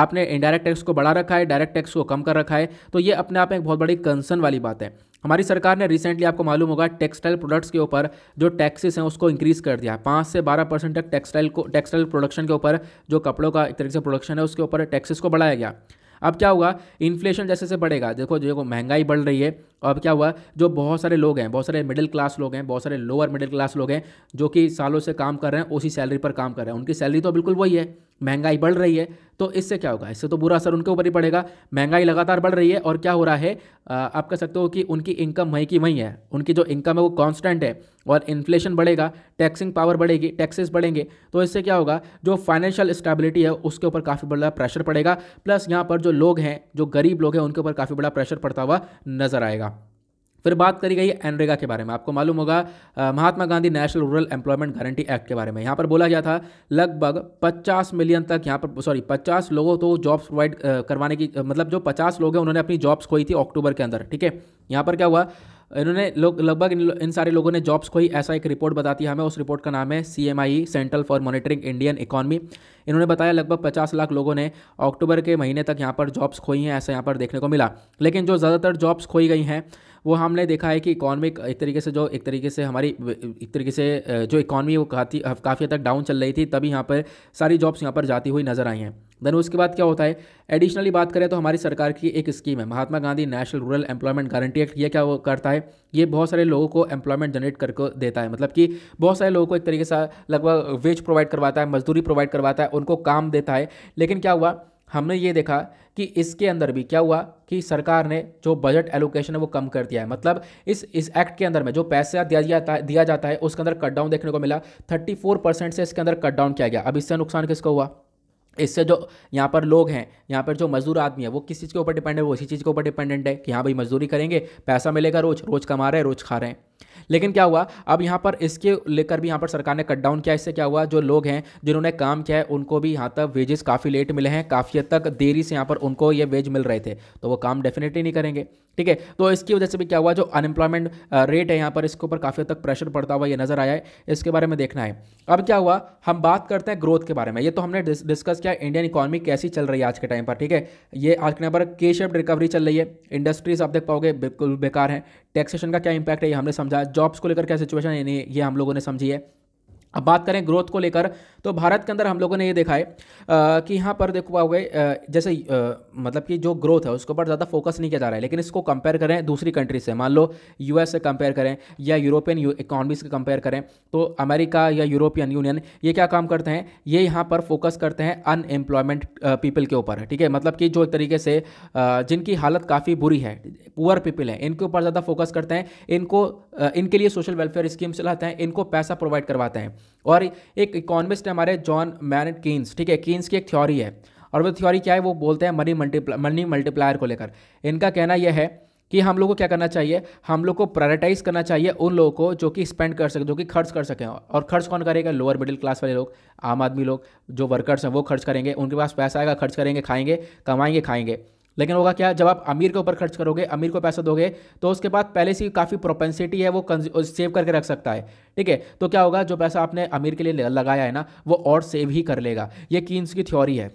आपने इनडायरेक्ट टैक्स को बढ़ा रखा है डायरेक्ट टैक्स को कम कर रखा है तो ये अपने आप में एक बहुत बड़ी कंसर्न वाली बात है हमारी सरकार ने रिसेंटली आपको मालूम होगा टेक्सटाइल प्रोडक्ट्स के ऊपर जो टैक्सेस हैं उसको इंक्रीज कर दिया पाँच से बारह परसेंट तक टेक्सटाइल को टेक्सटाइल प्रोडक्शन के ऊपर जो कपड़ों का एक तरीके से प्रोडक्शन है उसके ऊपर टैक्सेस को बढ़ाया गया अब क्या हुआ इन्फ्लेशन जैसे जैसे बढ़ेगा देखो देखो महंगाई बढ़ रही है अब क्या हुआ जो बहुत सारे लोग हैं बहुत सारे मिडिल क्लास लोग हैं बहुत सारे लोअर मिडिल क्लास लोग हैं जो कि सालों से काम कर रहे हैं उसी सैलरी पर काम कर रहे हैं उनकी सैलरी तो बिल्कुल वही है महंगाई बढ़ रही है तो इससे क्या होगा इससे तो बुरा असर उनके ऊपर ही पड़ेगा महंगाई लगातार बढ़ रही है और क्या हो रहा है आप कह सकते हो कि उनकी इनकम वहीं की वहीं है उनकी जो इनकम है वो कांस्टेंट है और इन्फ्लेशन बढ़ेगा टैक्सिंग पावर बढ़ेगी टैक्सेस बढ़ेंगे तो इससे क्या होगा जो फाइनेंशियल स्टेबिलिटी है उसके ऊपर काफ़ी बड़ा प्रेशर पड़ेगा प्लस यहाँ पर जो लोग हैं जो गरीब लोग हैं उनके ऊपर काफ़ी बड़ा प्रेशर पड़ता हुआ नजर आएगा फिर बात करी गई एनरेगा के बारे में आपको मालूम होगा Mahatma Gandhi national rural employment guarantee act के बारे में यहाँ पर बोला गया था लगभग 50 मिलियन तक यहाँ पर सॉरी 50 लोगों को तो जॉब्स प्रोवाइड करवाने की मतलब जो 50 लोग हैं उन्होंने अपनी जॉब्स खोई थी अक्टूबर के अंदर ठीक है यहाँ पर क्या हुआ इन्होंने लोग लगभग इन, सारे लोगों ने जॉब्स खोई ऐसा एक रिपोर्ट बताती है हमें उस रिपोर्ट का नाम है C M I central for monitoring Indian economy इन्होंने बताया लगभग 50 लाख लोगों ने अक्टूबर के महीने तक यहाँ पर जॉब्स खोई हैं ऐसा यहाँ पर देखने को मिला लेकिन जो ज़्यादातर जॉब्स खोई गई हैं वो हमने देखा है कि इकॉनमिक एक तरीके से जो एक तरीके से हमारी एक तरीके से जो इकॉनमी वो काफ़ी काफ़ी हद तक डाउन चल रही थी तभी यहाँ पर सारी जॉब्स यहाँ पर जाती हुई नज़र आई हैं देन उसके बाद क्या होता है एडिशनली बात करें तो हमारी सरकार की एक स्कीम है Mahatma Gandhi national rural employment guarantee act ये क्या वो करता है ये बहुत सारे लोगों को एम्प्लॉयमेंट जनरेट करके देता है मतलब कि बहुत सारे लोगों को एक तरीके से लगभग वेज प्रोवाइड करवाता है मजदूरी प्रोवाइड करवाता है उनको काम देता है लेकिन क्या हुआ हमने ये देखा कि इसके अंदर भी क्या हुआ कि सरकार ने जो बजट एलोकेशन है वो कम कर दिया है मतलब इस इस एक्ट के अंदर में जो पैसा दिया जाता है दिया जाता है उसके अंदर कट डाउन देखने को मिला 34 परसेंट से इसके अंदर कट डाउन किया गया अब इससे नुकसान किसको हुआ इससे जो यहाँ पर लोग हैं यहाँ पर जो मजदूर आदमी है वो किस चीज़ के ऊपर डिपेंडेंट है वो इसी चीज़ के ऊपर डिपेंडेंट है कि हाँ भाई मजदूरी करेंगे पैसा मिलेगा रोज़ रोज़ कमा रहे हैं रोज़ खा रहे हैं लेकिन क्या हुआ अब यहाँ पर इसके लेकर भी यहाँ पर सरकार ने कट डाउन किया इससे क्या हुआ जो लोग हैं जिन्होंने काम किया है उनको भी यहाँ तक वेजेस काफ़ी लेट मिले हैं काफ़ी हद तक देरी से यहाँ पर उनको ये वेज मिल रहे थे तो वो काम डेफिनेटली नहीं करेंगे ठीक है तो इसकी वजह से भी क्या हुआ जो अनएम्प्लॉयमेंट रेट है यहाँ पर इसके ऊपर काफ़ी हद तक प्रेशर पड़ता हुआ ये नज़र आया है इसके बारे में देखना है अब क्या हुआ हम बात करते हैं ग्रोथ के बारे में ये तो हमने डिस्कस किया इंडियन इकॉनमी कैसी चल रही है आज के टाइम पर ठीक है ये आज के टाइम पर के शेप रिकवरी चल रही है इंडस्ट्रीज आप देख पाओगे बिल्कुल बेकार हैं टैक्सेशन का क्या इंपैक्ट है ये हमने समझा जॉब्स को लेकर क्या सिचुएशन है ये हम लोगों ने समझी है अब बात करें ग्रोथ को लेकर तो भारत के अंदर हम लोगों ने ये देखा है आ, कि यहाँ पर देखो पाओगे जैसे आ, मतलब कि जो ग्रोथ है उसके ऊपर ज़्यादा फोकस नहीं किया जा रहा है लेकिन इसको कंपेयर करें दूसरी कंट्री से मान लो यूएस से कंपेयर करें या यूरोपियन इकोनॉमी से कंपेयर करें तो अमेरिका या यूरोपियन यूनियन ये क्या काम करते हैं ये यहाँ पर फोकस करते हैं अनएम्प्लॉयमेंट पीपल के ऊपर ठीक है मतलब कि जो एक तरीके से जिनकी हालत काफ़ी बुरी है पुअर पीपल हैं इनके ऊपर ज़्यादा फोकस करते हैं इनको इनके लिए सोशल वेलफेयर स्कीम चलाते हैं इनको पैसा प्रोवाइड करवाते हैं और एक इकोनॉमिस्ट हमारे जॉन मैन कीन्स ठीक है कीन्स की एक थ्योरी है और वो थ्योरी क्या है वो बोलते हैं मनी मल्टीप्ला मनी मल्टीप्लायर को लेकर इनका कहना यह है कि हम लोग को क्या करना चाहिए हम लोग को प्रायोरिटाइज करना चाहिए उन लोगों को जो कि स्पेंड कर सकें जो कि खर्च कर सकें और खर्च कौन करेगा लोअर मिडिल क्लास वाले लोग आम आदमी लोग जो वर्कर्स हैं वो खर्च करेंगे उनके पास पैसा आएगा खर्च करेंगे खाएंगे कमाएंगे खाएंगे लेकिन होगा क्या जब आप अमीर के ऊपर खर्च करोगे अमीर को पैसा दोगे तो उसके बाद पहले से काफ़ी प्रोपेंसिटी है वो सेव करके रख सकता है ठीक है तो क्या होगा जो पैसा आपने अमीर के लिए लगाया है ना वो और सेव ही कर लेगा ये कीन्स की थ्योरी है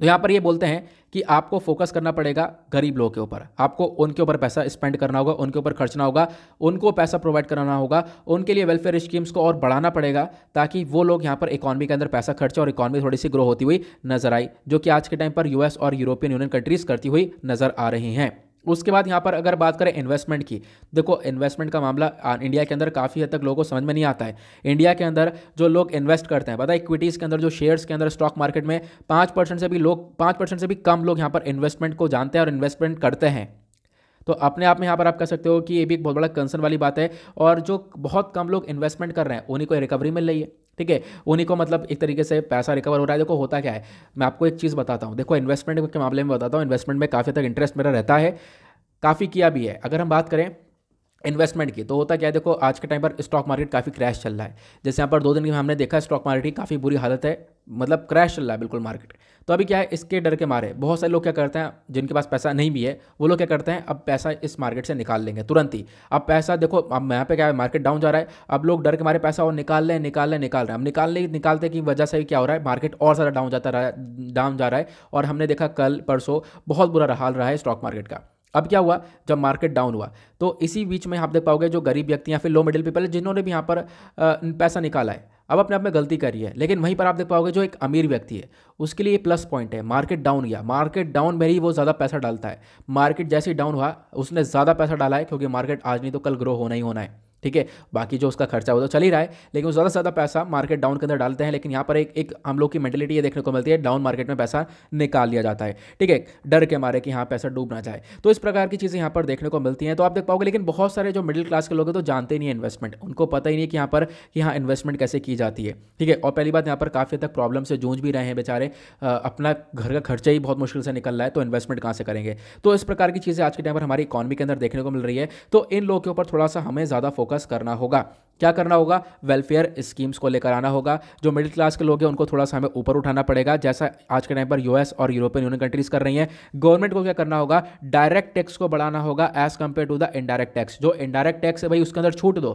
तो यहाँ पर ये बोलते हैं कि आपको फोकस करना पड़ेगा गरीब लोगों के ऊपर आपको उनके ऊपर पैसा स्पेंड करना होगा उनके ऊपर खर्चना होगा उनको पैसा प्रोवाइड कराना होगा उनके लिए वेलफेयर स्कीम्स को और बढ़ाना पड़ेगा ताकि वो लोग यहाँ पर इकॉनमी के अंदर पैसा खर्चे और इकॉनमी थोड़ी सी ग्रो होती हुई नजर आई जो कि आज के टाइम पर यूएस और यूरोपियन यूनियन कंट्रीज़ करती हुई नज़र आ रही हैं उसके बाद यहाँ पर अगर बात करें इन्वेस्टमेंट की देखो इन्वेस्टमेंट का मामला इंडिया के अंदर काफ़ी हद तक लोगों को समझ में नहीं आता है इंडिया के अंदर जो लोग इन्वेस्ट करते हैं पता है इक्विटीज़ के अंदर जो शेयर्स के अंदर स्टॉक मार्केट में पाँच परसेंट से भी लोग पाँच परसेंट से भी कम लोग यहाँ पर इन्वेस्टमेंट को जानते हैं और इन्वेस्टमेंट करते हैं तो अपने आप में यहाँ पर आप कह सकते हो कि ये भी एक बहुत बड़ा कंसर्न वाली बात है और जो बहुत कम लोग इन्वेस्टमेंट कर रहे हैं उन्हीं को रिकवरी मिल रही है ठीक है उन्हीं को मतलब एक तरीके से पैसा रिकवर हो रहा है देखो होता क्या है मैं आपको एक चीज़ बताता हूँ देखो इन्वेस्टमेंट के मामले में बताता हूँ इन्वेस्टमेंट में काफ़ी तक इंटरेस्ट मेरा रहता है काफ़ी किया भी है अगर हम बात करें इन्वेस्टमेंट की तो होता क्या है देखो आज के टाइम पर स्टॉक मार्केट काफ़ी क्रैश चल रहा है जैसे यहाँ पर दो दिन की हमने देखा स्टॉक मार्केट की काफ़ी बुरी हालत है मतलब क्रैश चल रहा है बिल्कुल मार्केट तो अभी क्या है इसके डर के मारे बहुत सारे लोग क्या करते हैं जिनके पास पैसा नहीं भी है वो लोग क्या करते हैं अब पैसा इस मार्केट से निकाल लेंगे तुरंत ही अब पैसा देखो अब यहाँ पे क्या है मार्केट डाउन जा रहा है अब लोग डर के मारे पैसा और निकाल रहे हैं निकाल रहे निकाल रहे हैं अब निकालने निकालते की वजह से क्या हो रहा है मार्केट और सारा डाउन जाता रहा डाउन जा रहा है और हमने देखा कल परसों बहुत बुरा हाल रहा है स्टॉक मार्केट का अब क्या हुआ जब मार्केट डाउन हुआ तो इसी बीच में आप देख पाओगे जो गरीब व्यक्ति या फिर लो मिडिल पीपल है जिन्होंने भी यहाँ पर पैसा निकाला है अब अपने आप में गलती करी है लेकिन वहीं पर आप देख पाओगे जो एक अमीर व्यक्ति है उसके लिए प्लस पॉइंट है मार्केट डाउन गया मार्केट डाउन में ही वो ज़्यादा पैसा डालता है मार्केट जैसे ही डाउन हुआ उसने ज़्यादा पैसा डाला है क्योंकि मार्केट आज नहीं तो कल ग्रो होना ही होना है ठीक है बाकी जो उसका खर्चा वो तो चल ही रहा है लेकिन ज़्यादा से ज़्यादा पैसा मार्केट डाउन के अंदर डालते हैं लेकिन यहाँ पर एक एक हम लोग की मेंटेलिटी ये देखने को मिलती है डाउन मार्केट में पैसा निकाल लिया जाता है ठीक है डर के मारे कि यहाँ पैसा डूब ना जाए तो इस प्रकार की चीज़ें यहाँ पर देखने को मिलती हैं तो आप देख पाओगे लेकिन बहुत सारे जो मिडिल क्लास के लोग हैं तो जानते ही नहीं है इन्वेस्टमेंट उनको पता ही नहीं कि यहाँ पर कि हाँ इन्वेस्टमेंट कैसे की जाती है ठीक है और पहली बात यहाँ पर काफ़ी तक प्रॉब्लम से जूझ भी रहे हैं बेचारे अपना घर का खर्चा ही बहुत मुश्किल से निकल रहा है तो इन्वेस्टमेंट कहाँ से करेंगे तो इस प्रकार की चीज़ें आज के टाइम पर हमारी इकॉनमी के अंदर देखने को मिल रही है तो इन लोगों के ऊपर थोड़ा सा हमें ज़्यादा फोकस फोकस करना होगा क्या करना होगा वेलफेयर स्कीम्स को लेकर आना होगा जो मिडिल क्लास के लोग हैं उनको थोड़ा सा हमें ऊपर उठाना पड़ेगा जैसा आज के टाइम पर यूएस और यूरोपियन यूनियन कंट्रीज कर रही हैं गवर्नमेंट को क्या करना होगा डायरेक्ट टैक्स को बढ़ाना होगा as compared to the indirect tax जो इनडायरेक्ट टैक्स है भाई उसके अंदर छूट दो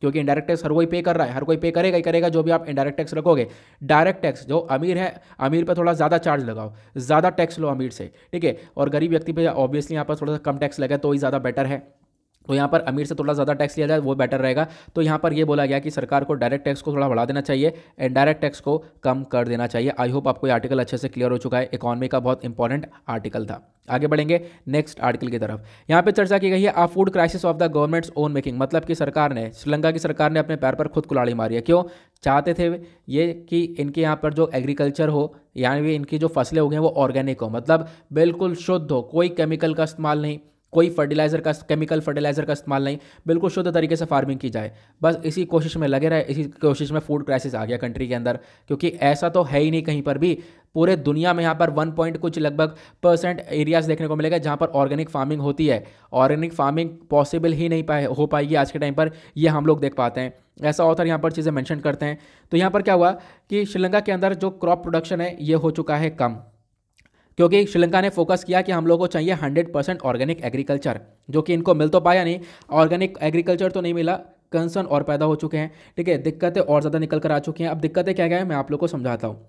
क्योंकि इंडायरेक्ट टैक्स हर कोई पे कर रहा है हर कोई पे करेगा ही करेगा जो भी आप इंडायरेक्ट टैक्स रखोगे डायरेक्ट टैक्स जो अमीर है अमीर पर थोड़ा ज़्यादा चार्ज लगाओ ज़्यादा टैक्स लो अमीर से ठीक है और गरीब व्यक्ति पे ऑब्वियसली यहाँ पर थोड़ा सा कम टैक्स लगे तो ही ज़्यादा बेटर है तो यहाँ पर अमीर से थोड़ा ज़्यादा टैक्स लिया जाए वो बेटर रहेगा तो यहाँ पर ये बोला गया कि सरकार को डायरेक्ट टैक्स को थोड़ा बढ़ा देना चाहिए एंड डायरेक्ट टैक्स को कम कर देना चाहिए आई होप आपको ये आर्टिकल अच्छे से क्लियर हो चुका है इकॉनमी का बहुत इंपॉर्टेंट आर्टिकल था आगे बढ़ेंगे नेक्स्ट आर्टिकल की तरफ यहाँ पर चर्चा की गई है a food crisis of the government's own making मतलब कि सरकार ने श्रीलंका की सरकार ने अपने पैर पर खुद कुलाड़ी मारी है क्यों चाहते थे ये कि इनके यहाँ पर जो एग्रीकल्चर हो यानी इनकी जो फसलें हो गई हैं वो ऑर्गेनिक हो मतलब बिल्कुल शुद्ध हो कोई केमिकल का इस्तेमाल नहीं कोई फर्टिलाइज़र का केमिकल फर्टिलाइज़र का इस्तेमाल नहीं बिल्कुल शुद्ध तरीके से फार्मिंग की जाए बस इसी कोशिश में लगे रहे इसी कोशिश में फूड क्राइसिस आ गया कंट्री के अंदर क्योंकि ऐसा तो है ही नहीं कहीं पर भी पूरे दुनिया में यहाँ पर वन पॉइंट कुछ लगभग परसेंट एरियाज देखने को मिलेगा जहाँ पर ऑर्गेनिक फार्मिंग होती है ऑर्गेनिक फार्मिंग पॉसिबल ही नहीं पाए हो पाएगी आज के टाइम पर ये हम लोग देख पाते हैं ऐसा ऑथर यहाँ पर चीज़ें मेंशन करते हैं तो यहाँ पर क्या हुआ कि श्रीलंका के अंदर जो क्रॉप प्रोडक्शन है ये हो चुका है कम क्योंकि श्रीलंका ने फोकस किया कि हम लोग को चाहिए हंड्रेड परसेंट ऑर्गेनिक एग्रीकल्चर जो कि इनको मिल तो पाया नहीं ऑर्गेनिक एग्रीकल्चर तो नहीं मिला कंसर्न और पैदा हो चुके हैं ठीक है दिक्कतें और ज़्यादा निकल कर आ चुकी हैं अब दिक्कतें क्या क्या है मैं आप लोग को समझाता हूँ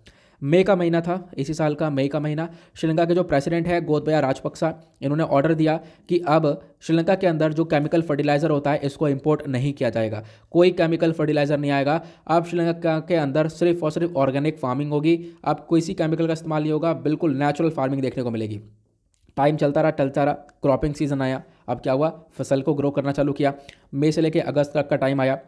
मई का महीना था इसी साल का मई का महीना श्रीलंका के जो प्रेसिडेंट है गोदबया राजपक्सा इन्होंने ऑर्डर दिया कि अब श्रीलंका के अंदर जो केमिकल फर्टिलाइज़र होता है इसको इम्पोर्ट नहीं किया जाएगा कोई केमिकल फर्टिलाइज़र नहीं आएगा अब श्रीलंका के अंदर सिर्फ और सिर्फ ऑर्गेनिक फार्मिंग होगी अब कोई सी केमिकल का इस्तेमाल नहीं होगा बिल्कुल नेचुरल फार्मिंग देखने को मिलेगी टाइम चलता रहा टलता रहा क्रॉपिंग सीजन आया अब क्या हुआ फसल को ग्रो करना चालू किया मई से लेकर अगस्त तक का टाइम आया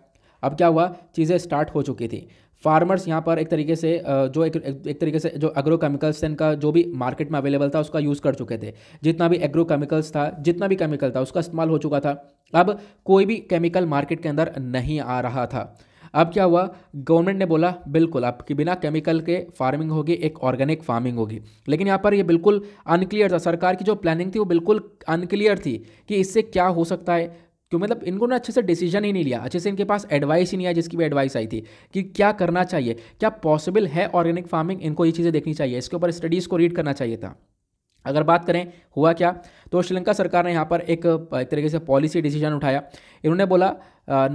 अब क्या हुआ चीज़ें स्टार्ट हो चुकी थी फार्मर्स यहाँ पर एक तरीके से जो एक, एक तरीके से जो एग्रो केमिकल्स थे इनका जो भी मार्केट में अवेलेबल था उसका यूज़ कर चुके थे जितना भी एग्रो केमिकल्स था जितना भी केमिकल था उसका इस्तेमाल हो चुका था अब कोई भी केमिकल मार्केट के अंदर नहीं आ रहा था अब क्या हुआ गवर्नमेंट ने बोला बिल्कुल आपकी बिना केमिकल के फार्मिंग होगी एक ऑर्गेनिक फार्मिंग होगी लेकिन यहाँ पर ये बिल्कुल अनक्लियर था सरकार की जो प्लानिंग थी वो बिल्कुल अनक्लियर थी कि इससे क्या हो सकता है क्यों मतलब इनको ना अच्छे से डिसीजन ही नहीं लिया अच्छे से इनके पास एडवाइस ही नहीं आया जिसकी भी एडवाइस आई थी कि क्या करना चाहिए क्या पॉसिबल है ऑर्गेनिक फार्मिंग इनको ये चीज़ें देखनी चाहिए इसके ऊपर स्टडीज़ को रीड करना चाहिए था अगर बात करें हुआ क्या तो श्रीलंका सरकार ने यहाँ पर एक तरीके से पॉलिसी डिसीजन उठाया इन्होंने बोला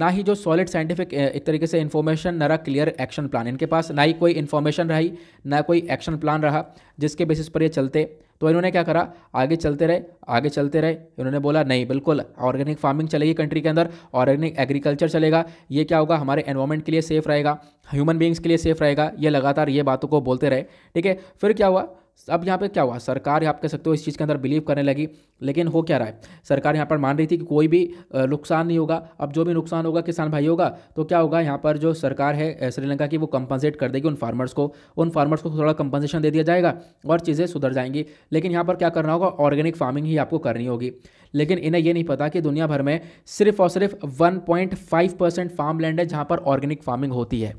ना ही जो सॉलिड साइंटिफिक एक तरीके से इन्फॉर्मेशन न रहा क्लियर एक्शन प्लान इनके पास ना ही कोई इन्फॉर्मेशन रही ना कोई एक्शन प्लान रहा जिसके बेसिस पर ये चलते तो इन्होंने क्या करा आगे चलते रहे आगे चलते रहे इन्होंने बोला नहीं बिल्कुल ऑर्गेनिक फार्मिंग चलेगी कंट्री के अंदर ऑर्गेनिक एग्रीकल्चर चलेगा ये क्या होगा हमारे एनवायरमेंट के लिए सेफ रहेगा ह्यूमन बींग्स के लिए सेफ रहेगा ये लगातार ये बातों को बोलते रहे ठीक है फिर क्या हुआ अब यहाँ पे क्या हुआ सरकार आप कह सकते हो इस चीज़ के अंदर बिलीव करने लगी लेकिन हो क्या रहा है सरकार यहाँ पर मान रही थी कि कोई भी नुकसान नहीं होगा अब जो भी नुकसान होगा किसान भाई होगा तो क्या होगा यहाँ पर जो सरकार है श्रीलंका की वो कंपनसेट कर देगी उन फार्मर्स को उन फार्मर्स को थोड़ा कंपनसेशन दे दिया जाएगा और चीज़ें सुधर जाएंगी लेकिन यहाँ पर क्या करना होगा ऑर्गेनिक फार्मिंग ही आपको करनी होगी लेकिन इन्हें यह नहीं पता कि दुनिया भर में सिर्फ और सिर्फ वन परसेंट फार्म लैंड है जहाँ पर ऑर्गेनिक फार्मिंग होती है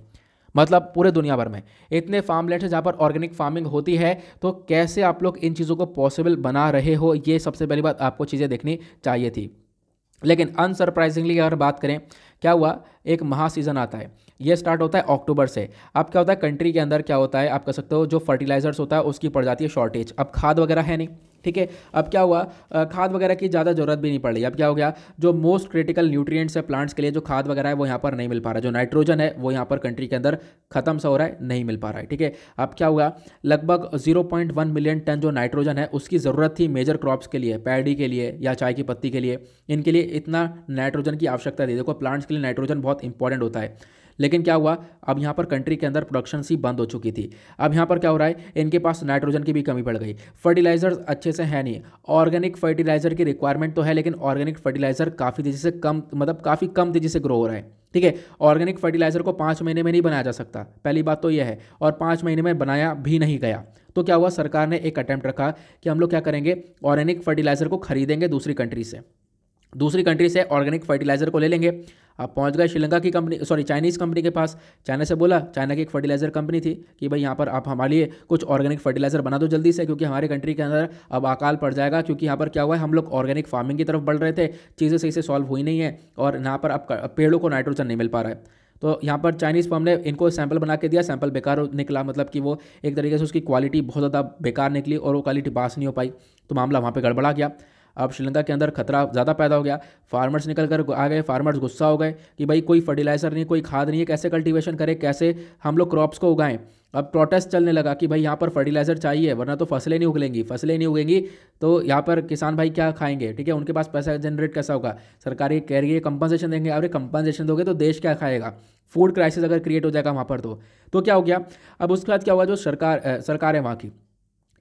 मतलब पूरे दुनिया भर में इतने फार्मलैंड है जहाँ पर ऑर्गेनिक फार्मिंग होती है तो कैसे आप लोग इन चीज़ों को पॉसिबल बना रहे हो ये सबसे पहली बात आपको चीज़ें देखनी चाहिए थी लेकिन अनसरप्राइजिंगली अगर बात करें क्या हुआ एक महा सीज़न आता है ये स्टार्ट होता है अक्टूबर से अब क्या होता है कंट्री के अंदर क्या होता है आप कह सकते हो जो फर्टिलाइजर्स होता है उसकी पड़ जाती है शॉर्टेज अब खाद वगैरह है नहीं ठीक है अब क्या हुआ खाद वगैरह की ज़्यादा ज़रूरत भी नहीं पड़ रही अब क्या हो गया जो मोस्ट क्रिटिकल न्यूट्रिएंट्स है प्लांट्स के लिए जो खाद वगैरह है वो यहाँ पर नहीं मिल पा रहा जो नाइट्रोजन है वो यहाँ पर कंट्री के अंदर खत्म सा हो रहा है नहीं मिल पा रहा है ठीक है अब क्या हुआ लगभग जीरो मिलियन टन जो नाइट्रोजन है उसकी ज़रूरत थी मेजर क्रॉप्स के लिए पैडी के लिए या चाय की पत्ती के लिए इनके लिए इतना नाइट्रोजन की आवश्यकता थी देखो प्लांट्स के लिए नाइट्रोजन बहुत इंपॉर्टेंट होता है लेकिन क्या हुआ अब यहाँ पर कंट्री के अंदर प्रोडक्शन सी बंद हो चुकी थी अब यहाँ पर क्या हो रहा है इनके पास नाइट्रोजन की भी कमी पड़ गई फर्टिलाइजर अच्छे से है नहीं ऑर्गेनिक फर्टिलाइजर की रिक्वायरमेंट तो है लेकिन ऑर्गेनिक फर्टिलाइजर काफ़ी तेज़ी से कम मतलब काफ़ी कम तेज़ी से ग्रो हो रहा है ठीक है ऑर्गेनिक फर्टिलाइजर को पाँच महीने में नहीं बनाया जा सकता पहली बात तो यह है और पाँच महीने में बनाया भी नहीं गया तो क्या हुआ सरकार ने एक अटैम्प्ट रखा कि हम लोग क्या करेंगे ऑर्गेनिक फर्टिलाइजर को खरीदेंगे दूसरी कंट्री से दूसरी कंट्री से ऑर्गेनिक फर्टिलाइजर को ले लेंगे आप पहुंच गए श्रीलंका की कंपनी सॉरी चाइनीज़ कंपनी के पास चाइना से बोला चाइना की एक फर्टिलाइज़र कंपनी थी कि भाई यहाँ पर आप हमारे लिए कुछ ऑर्गेनिक फर्टिलाइज़र बना दो जल्दी से क्योंकि हमारे कंट्री के अंदर अब अकाल पड़ जाएगा क्योंकि यहाँ पर क्या हुआ है हम लोग ऑर्गेनिक फार्मिंग की तरफ बढ़ रहे थे चीज़ें सही से सॉल्व हुई नहीं है और यहाँ पर अब पेड़ों को नाइट्रोजन नहीं मिल पा रहा है तो यहाँ पर चाइनीज़ फॉर्म ने इनको सैंपल बना के दिया सैंपल बेकार निकला मतलब कि वो एक तरीके से उसकी क्वालिटी बहुत ज़्यादा बेकार निकली और वो क्वालिटी पास नहीं हो पाई तो मामला वहाँ पर गड़बड़ा गया अब श्रीलंका के अंदर खतरा ज़्यादा पैदा हो गया फार्मर्स निकल कर आ गए फार्मर्स गुस्सा हो गए कि भाई कोई फर्टिलाइज़र नहीं कोई खाद नहीं है कैसे कल्टिवेशन करें कैसे हम लोग क्रॉप्स को उगाएं अब प्रोटेस्ट चलने लगा कि भाई यहाँ पर फर्टिलाइज़र चाहिए वरना तो फसलें नहीं उगलेंगी फसलें नहीं उगेंगी तो यहाँ पर किसान भाई क्या खाएंगे ठीक है उनके पास पैसा जनरेट कैसा होगा सरकारी कह रही है कंपनसेशन देंगे अरे कंपनसेशन दोगे तो देश क्या खाएगा फूड क्राइसिस अगर क्रिएट हो जाएगा वहाँ पर तो तो क्या हो गया अब उसके बाद क्या हुआ जो सरकार सरकार है वहाँ की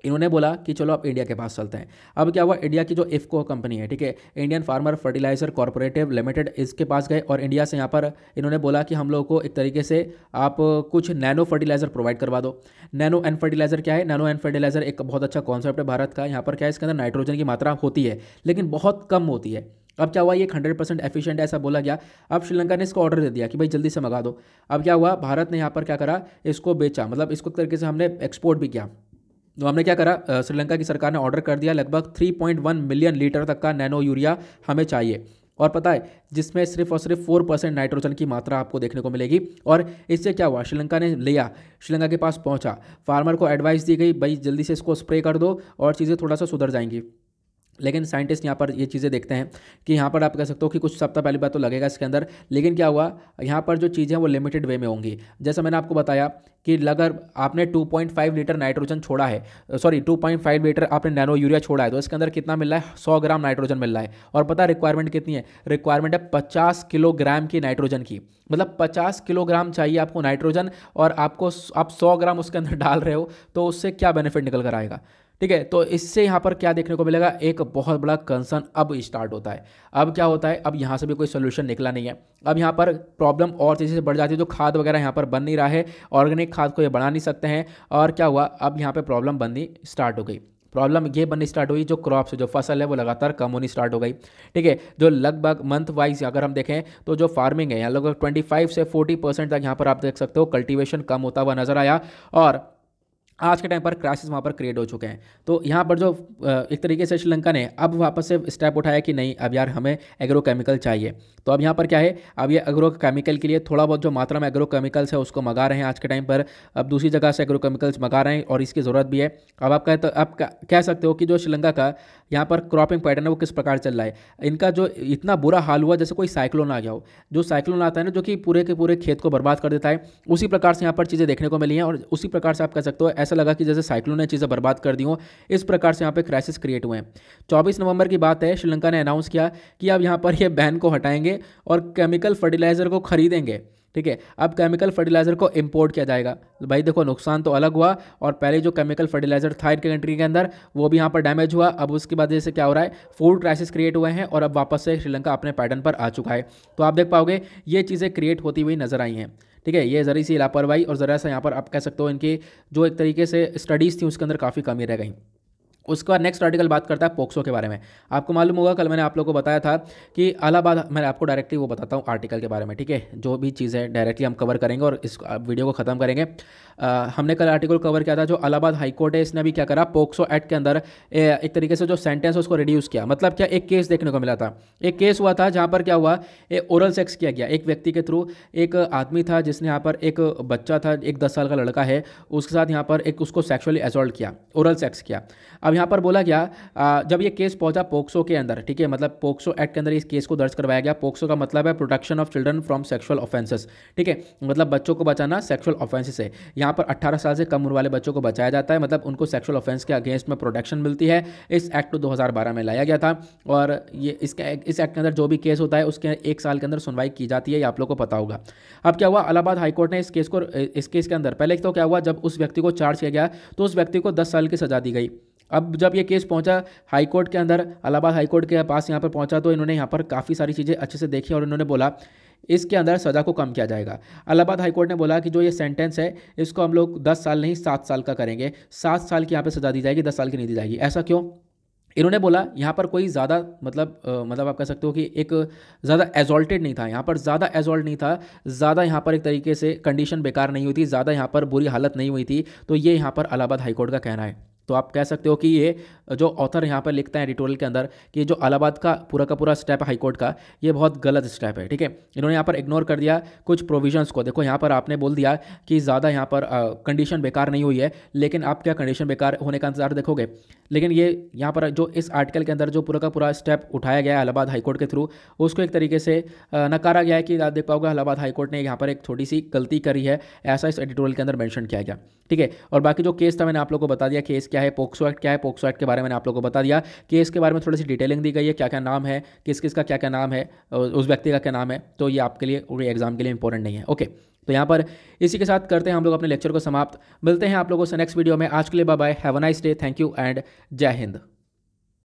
इन्होंने बोला कि चलो आप इंडिया के पास चलते हैं अब क्या हुआ इंडिया की जो इफ्को कंपनी है ठीक है Indian farmer fertiliser corporative limited इसके पास गए और इंडिया से यहाँ पर इन्होंने बोला कि हम लोगों को एक तरीके से आप कुछ नैनो फर्टिलाइजर प्रोवाइड करवा दो नैनो एन फर्टिलाइजर क्या है नैनो एन फर्टिलाइजर एक बहुत अच्छा कॉन्सेप्ट है भारत का यहाँ पर क्या है इसके अंदर नाइट्रोजन की मात्रा होती है लेकिन बहुत कम होती है अब क्या हुआ ये हंड्रेड परसेंट एफिशिएंट ऐसा बोला गया अब श्रीलंका ने इसको ऑर्डर दे दिया कि भाई जल्दी से मंगा दो अब क्या हुआ भारत ने यहाँ पर क्या करा इसको बेचा मतलब इसको तरीके से हमने एक्सपोर्ट भी किया तो हमने क्या करा श्रीलंका की सरकार ने ऑर्डर कर दिया लगभग 3.1 मिलियन लीटर तक का नैनो यूरिया हमें चाहिए और पता है जिसमें सिर्फ और सिर्फ फोर परसेंट नाइट्रोजन की मात्रा आपको देखने को मिलेगी और इससे क्या हुआ श्रीलंका ने लिया श्रीलंका के पास पहुंचा फार्मर को एडवाइस दी गई भाई जल्दी से इसको स्प्रे कर दो और चीज़ें थोड़ा सा सुधर जाएंगी लेकिन साइंटिस्ट यहाँ पर ये चीज़ें देखते हैं कि यहाँ पर आप कह सकते हो कि कुछ सप्ताह पहली बात तो लगेगा इसके अंदर लेकिन क्या हुआ यहाँ पर जो चीज़ें वो लिमिटेड वे में होंगी जैसा मैंने आपको बताया कि अगर आपने 2.5 लीटर नाइट्रोजन छोड़ा है सॉरी 2.5 लीटर आपने नैनो यूरिया छोड़ा है तो इसके अंदर कितना मिल रहा है 100 ग्राम नाइट्रोजन मिल रहा है और पता रिक्वायरमेंट कितनी है रिक्वायरमेंट है 50 किलोग्राम की नाइट्रोजन की मतलब 50 किलोग्राम चाहिए आपको नाइट्रोजन और आपको आप 100 ग्राम उसके अंदर डाल रहे हो तो उससे क्या बेनिफिट निकल कर आएगा ठीक है तो इससे यहाँ पर क्या देखने को मिलेगा एक बहुत बड़ा कंसर्न अब स्टार्ट होता है अब क्या होता है अब यहाँ से भी कोई सोल्यूशन निकला नहीं है अब यहाँ पर प्रॉब्लम और तेज़ी से बढ़ जाती है जो खाद वगैरह यहाँ पर बन नहीं रहा है ऑर्गेनिक खाद को ये बना नहीं सकते हैं और क्या हुआ अब यहाँ पर प्रॉब्लम बननी स्टार्ट हो गई प्रॉब्लम ये बननी स्टार्ट हुई जो क्रॉप्स जो फसल है वो लगातार कम होनी स्टार्ट हो गई ठीक है जो लगभग मंथ वाइज अगर हम देखें तो जो फार्मिंग है यहाँ लगभग ट्वेंटी फाइव से फोर्टी परसेंट तक यहाँ पर आप देख सकते हो कल्टीवेशन कम होता हुआ नजर आया और आज के टाइम पर क्राइसिस वहाँ पर क्रिएट हो चुके हैं तो यहाँ पर जो एक तरीके से श्रीलंका ने अब वापस से स्टेप उठाया कि नहीं अब यार हमें एग्रोकेमिकल चाहिए तो अब यहाँ पर क्या है अब ये एग्रोकेमिकल के लिए थोड़ा बहुत जो मात्रा में एग्रोकेमिकल्स है उसको मंगा रहे हैं आज के टाइम पर अब दूसरी जगह से एग्रोकेमिकल्स मंगा रहे हैं और इसकी ज़रूरत भी है अब आप कह तो आप कह सकते हो कि जो श्रीलंका का यहाँ पर क्रॉपिंग पैटर्न है वो किस प्रकार चल रहा है इनका जो इतना बुरा हाल हुआ जैसे कोई साइक्लोन आ गया हो जो साइक्लोन आता है ना जो कि पूरे के पूरे खेत को बर्बाद कर देता है उसी प्रकार से यहाँ पर चीज़ें देखने को मिली हैं और उसी प्रकार से आप कह सकते हो ऐसा लगा कि जैसे साइक्लोन ने चीज़ें बर्बाद कर दी हो इस प्रकार से यहाँ पर क्राइसिस क्रिएट हुए हैं चौबीस नवंबर की बात है श्रीलंका ने अनाउंस किया कि अब यहाँ पर यह बैन को हटाएंगे और केमिकल फर्टिलाइज़र को खरीदेंगे ठीक है अब केमिकल फर्टिलाइज़र को इंपोर्ट किया जाएगा भाई देखो नुकसान तो अलग हुआ और पहले जो केमिकल फर्टिलाइज़र था इनके कंट्री के अंदर वो भी यहाँ पर डैमेज हुआ अब उसके बाद जैसे क्या हो रहा है फूड क्राइसिस क्रिएट हुए हैं और अब वापस से श्रीलंका अपने पैटर्न पर आ चुका है तो आप देख पाओगे ये चीज़ें क्रिएट होती हुई नजर आई हैं ठीक है ये ज़रा सी लापरवाही और ज़रा सा यहाँ पर आप कह सकते हो इनके जो एक तरीके से स्टडीज़ थी उसके अंदर काफ़ी कमी रह गई उसके बाद नेक्स्ट आर्टिकल बात करता है पोक्सो के बारे में आपको मालूम होगा कल मैंने आप लोग को बताया था कि अलाहाबाद मैं आपको डायरेक्टली वो बताता हूँ आर्टिकल के बारे में ठीक है जो भी चीज़ें डायरेक्टली हम कवर करेंगे और इस वीडियो को ख़त्म करेंगे आ, हमने कल आर्टिकल कवर किया था जो अलाहाबाद हाईकोर्ट है इसने भी क्या करा पोक्सो एक्ट के अंदर ए, एक तरीके से जो सेंटेंस है उसको रिड्यूस किया मतलब क्या एक केस देखने को मिला था एक केस हुआ था जहाँ पर क्या हुआ एक ओरल सेक्स किया गया एक व्यक्ति के थ्रू एक आदमी था जिसने यहाँ पर एक बच्चा था एक दस साल का लड़का है उसके साथ यहाँ पर एक उसको सेक्शुअली असोल्ट किया ओरल सेक्स किया अब यहाँ पर बोला गया जब ये केस पहुंचा पोक्सो के अंदर ठीक है मतलब पोक्सो एक्ट के अंदर इस केस को दर्ज करवाया गया पोक्सो का मतलब है protection of children from sexual offences ठीक है मतलब बच्चों को बचाना सेक्सुअल ऑफेंसेस से यहाँ पर 18 साल से कम उम्र वाले बच्चों को बचाया जाता है मतलब उनको सेक्सुअल ऑफेंस के अगेंस्ट में प्रोटेक्शन मिलती है इस एक्ट को 2012 में लाया गया था और ये इसके इस एक्ट के अंदर जो भी केस होता है उसके एक साल के अंदर सुनवाई की जाती है ये आप लोग को पता होगा अब क्या हुआ अलाहाबाद हाईकोर्ट ने इस केस को इस केस के अंदर पहले तो क्या हुआ जब उस व्यक्ति को चार्ज किया गया तो उस व्यक्ति को दस साल की सजा दी गई अब जब ये केस पहुंचा हाईकोर्ट के अंदर हाई हाईकोर्ट के पास यहाँ पर पहुंचा तो इन्होंने यहाँ पर काफ़ी सारी चीज़ें अच्छे से देखी और इन्होंने बोला इसके अंदर सज़ा को कम किया जाएगा हाई हाईकोर्ट ने बोला कि जो ये सेंटेंस है इसको हम लोग दस साल नहीं सात साल का करेंगे सात साल की यहाँ पर सज़ा दी जाएगी दस साल की नहीं दी जाएगी ऐसा क्यों इन्होंने बोला यहाँ पर कोई ज़्यादा मतलब आ, मतलब आप कह सकते हो कि एक ज़्यादा एजॉल्टेड नहीं था यहाँ पर ज़्यादा एजॉल्ट नहीं था ज़्यादा यहाँ पर एक तरीके से कंडीशन बेकार नहीं हुई थी ज़्यादा यहाँ पर बुरी हालत नहीं हुई थी तो ये यहाँ पर अलाहाबाद हाईकोर्ट का कहना है तो आप कह सकते हो कि ये जो ऑथर यहाँ पर लिखता है एडिटोरियल के अंदर कि जो अलाहाबाद का पूरा का पूरा स्टेप है हाईकोर्ट का ये बहुत गलत स्टेप है ठीक है इन्होंने यहाँ पर इग्नोर कर दिया कुछ प्रोविजंस को देखो यहाँ पर आपने बोल दिया कि ज़्यादा यहाँ पर कंडीशन बेकार नहीं हुई है लेकिन आप क्या कंडीशन बेकार होने का इंतजार देखोगे लेकिन ये यहाँ पर जो इस आर्टिकल के अंदर जो पूरा का पूरा स्टेप उठाया गया है अलाहाबाद हाईकोर्ट के थ्रू उसको एक तरीके से नकारा गया है कि आप देख पाओगे अलाहाबाद हाईकोर्ट ने यहाँ पर एक थोड़ी सी गलती करी है ऐसा इस एडिटोरियल के अंदर मैंशन किया गया ठीक है और बाकी जो केस था मैंने आप लोग को बता दिया केस क्या क्या है पोक्सो एक्ट क्या है पोक्सो एक्ट के बारे में आप लोगों को बता दिया केस के बारे में थोड़ी सी डिटेलिंग दी गई है क्या क्या नाम है किस किस का क्या क्या नाम है उस व्यक्ति का क्या नाम है तो ये आपके लिए एग्जाम के लिए इंपॉर्टेंट नहीं है ओके तो यहाँ पर इसी के साथ करते हैं हम लोग अपने लेक्चर को समाप्त मिलते हैं आप लोगों से नेक्स्ट वीडियो में आज के लिए bye have a nice day thank you and Jai Hind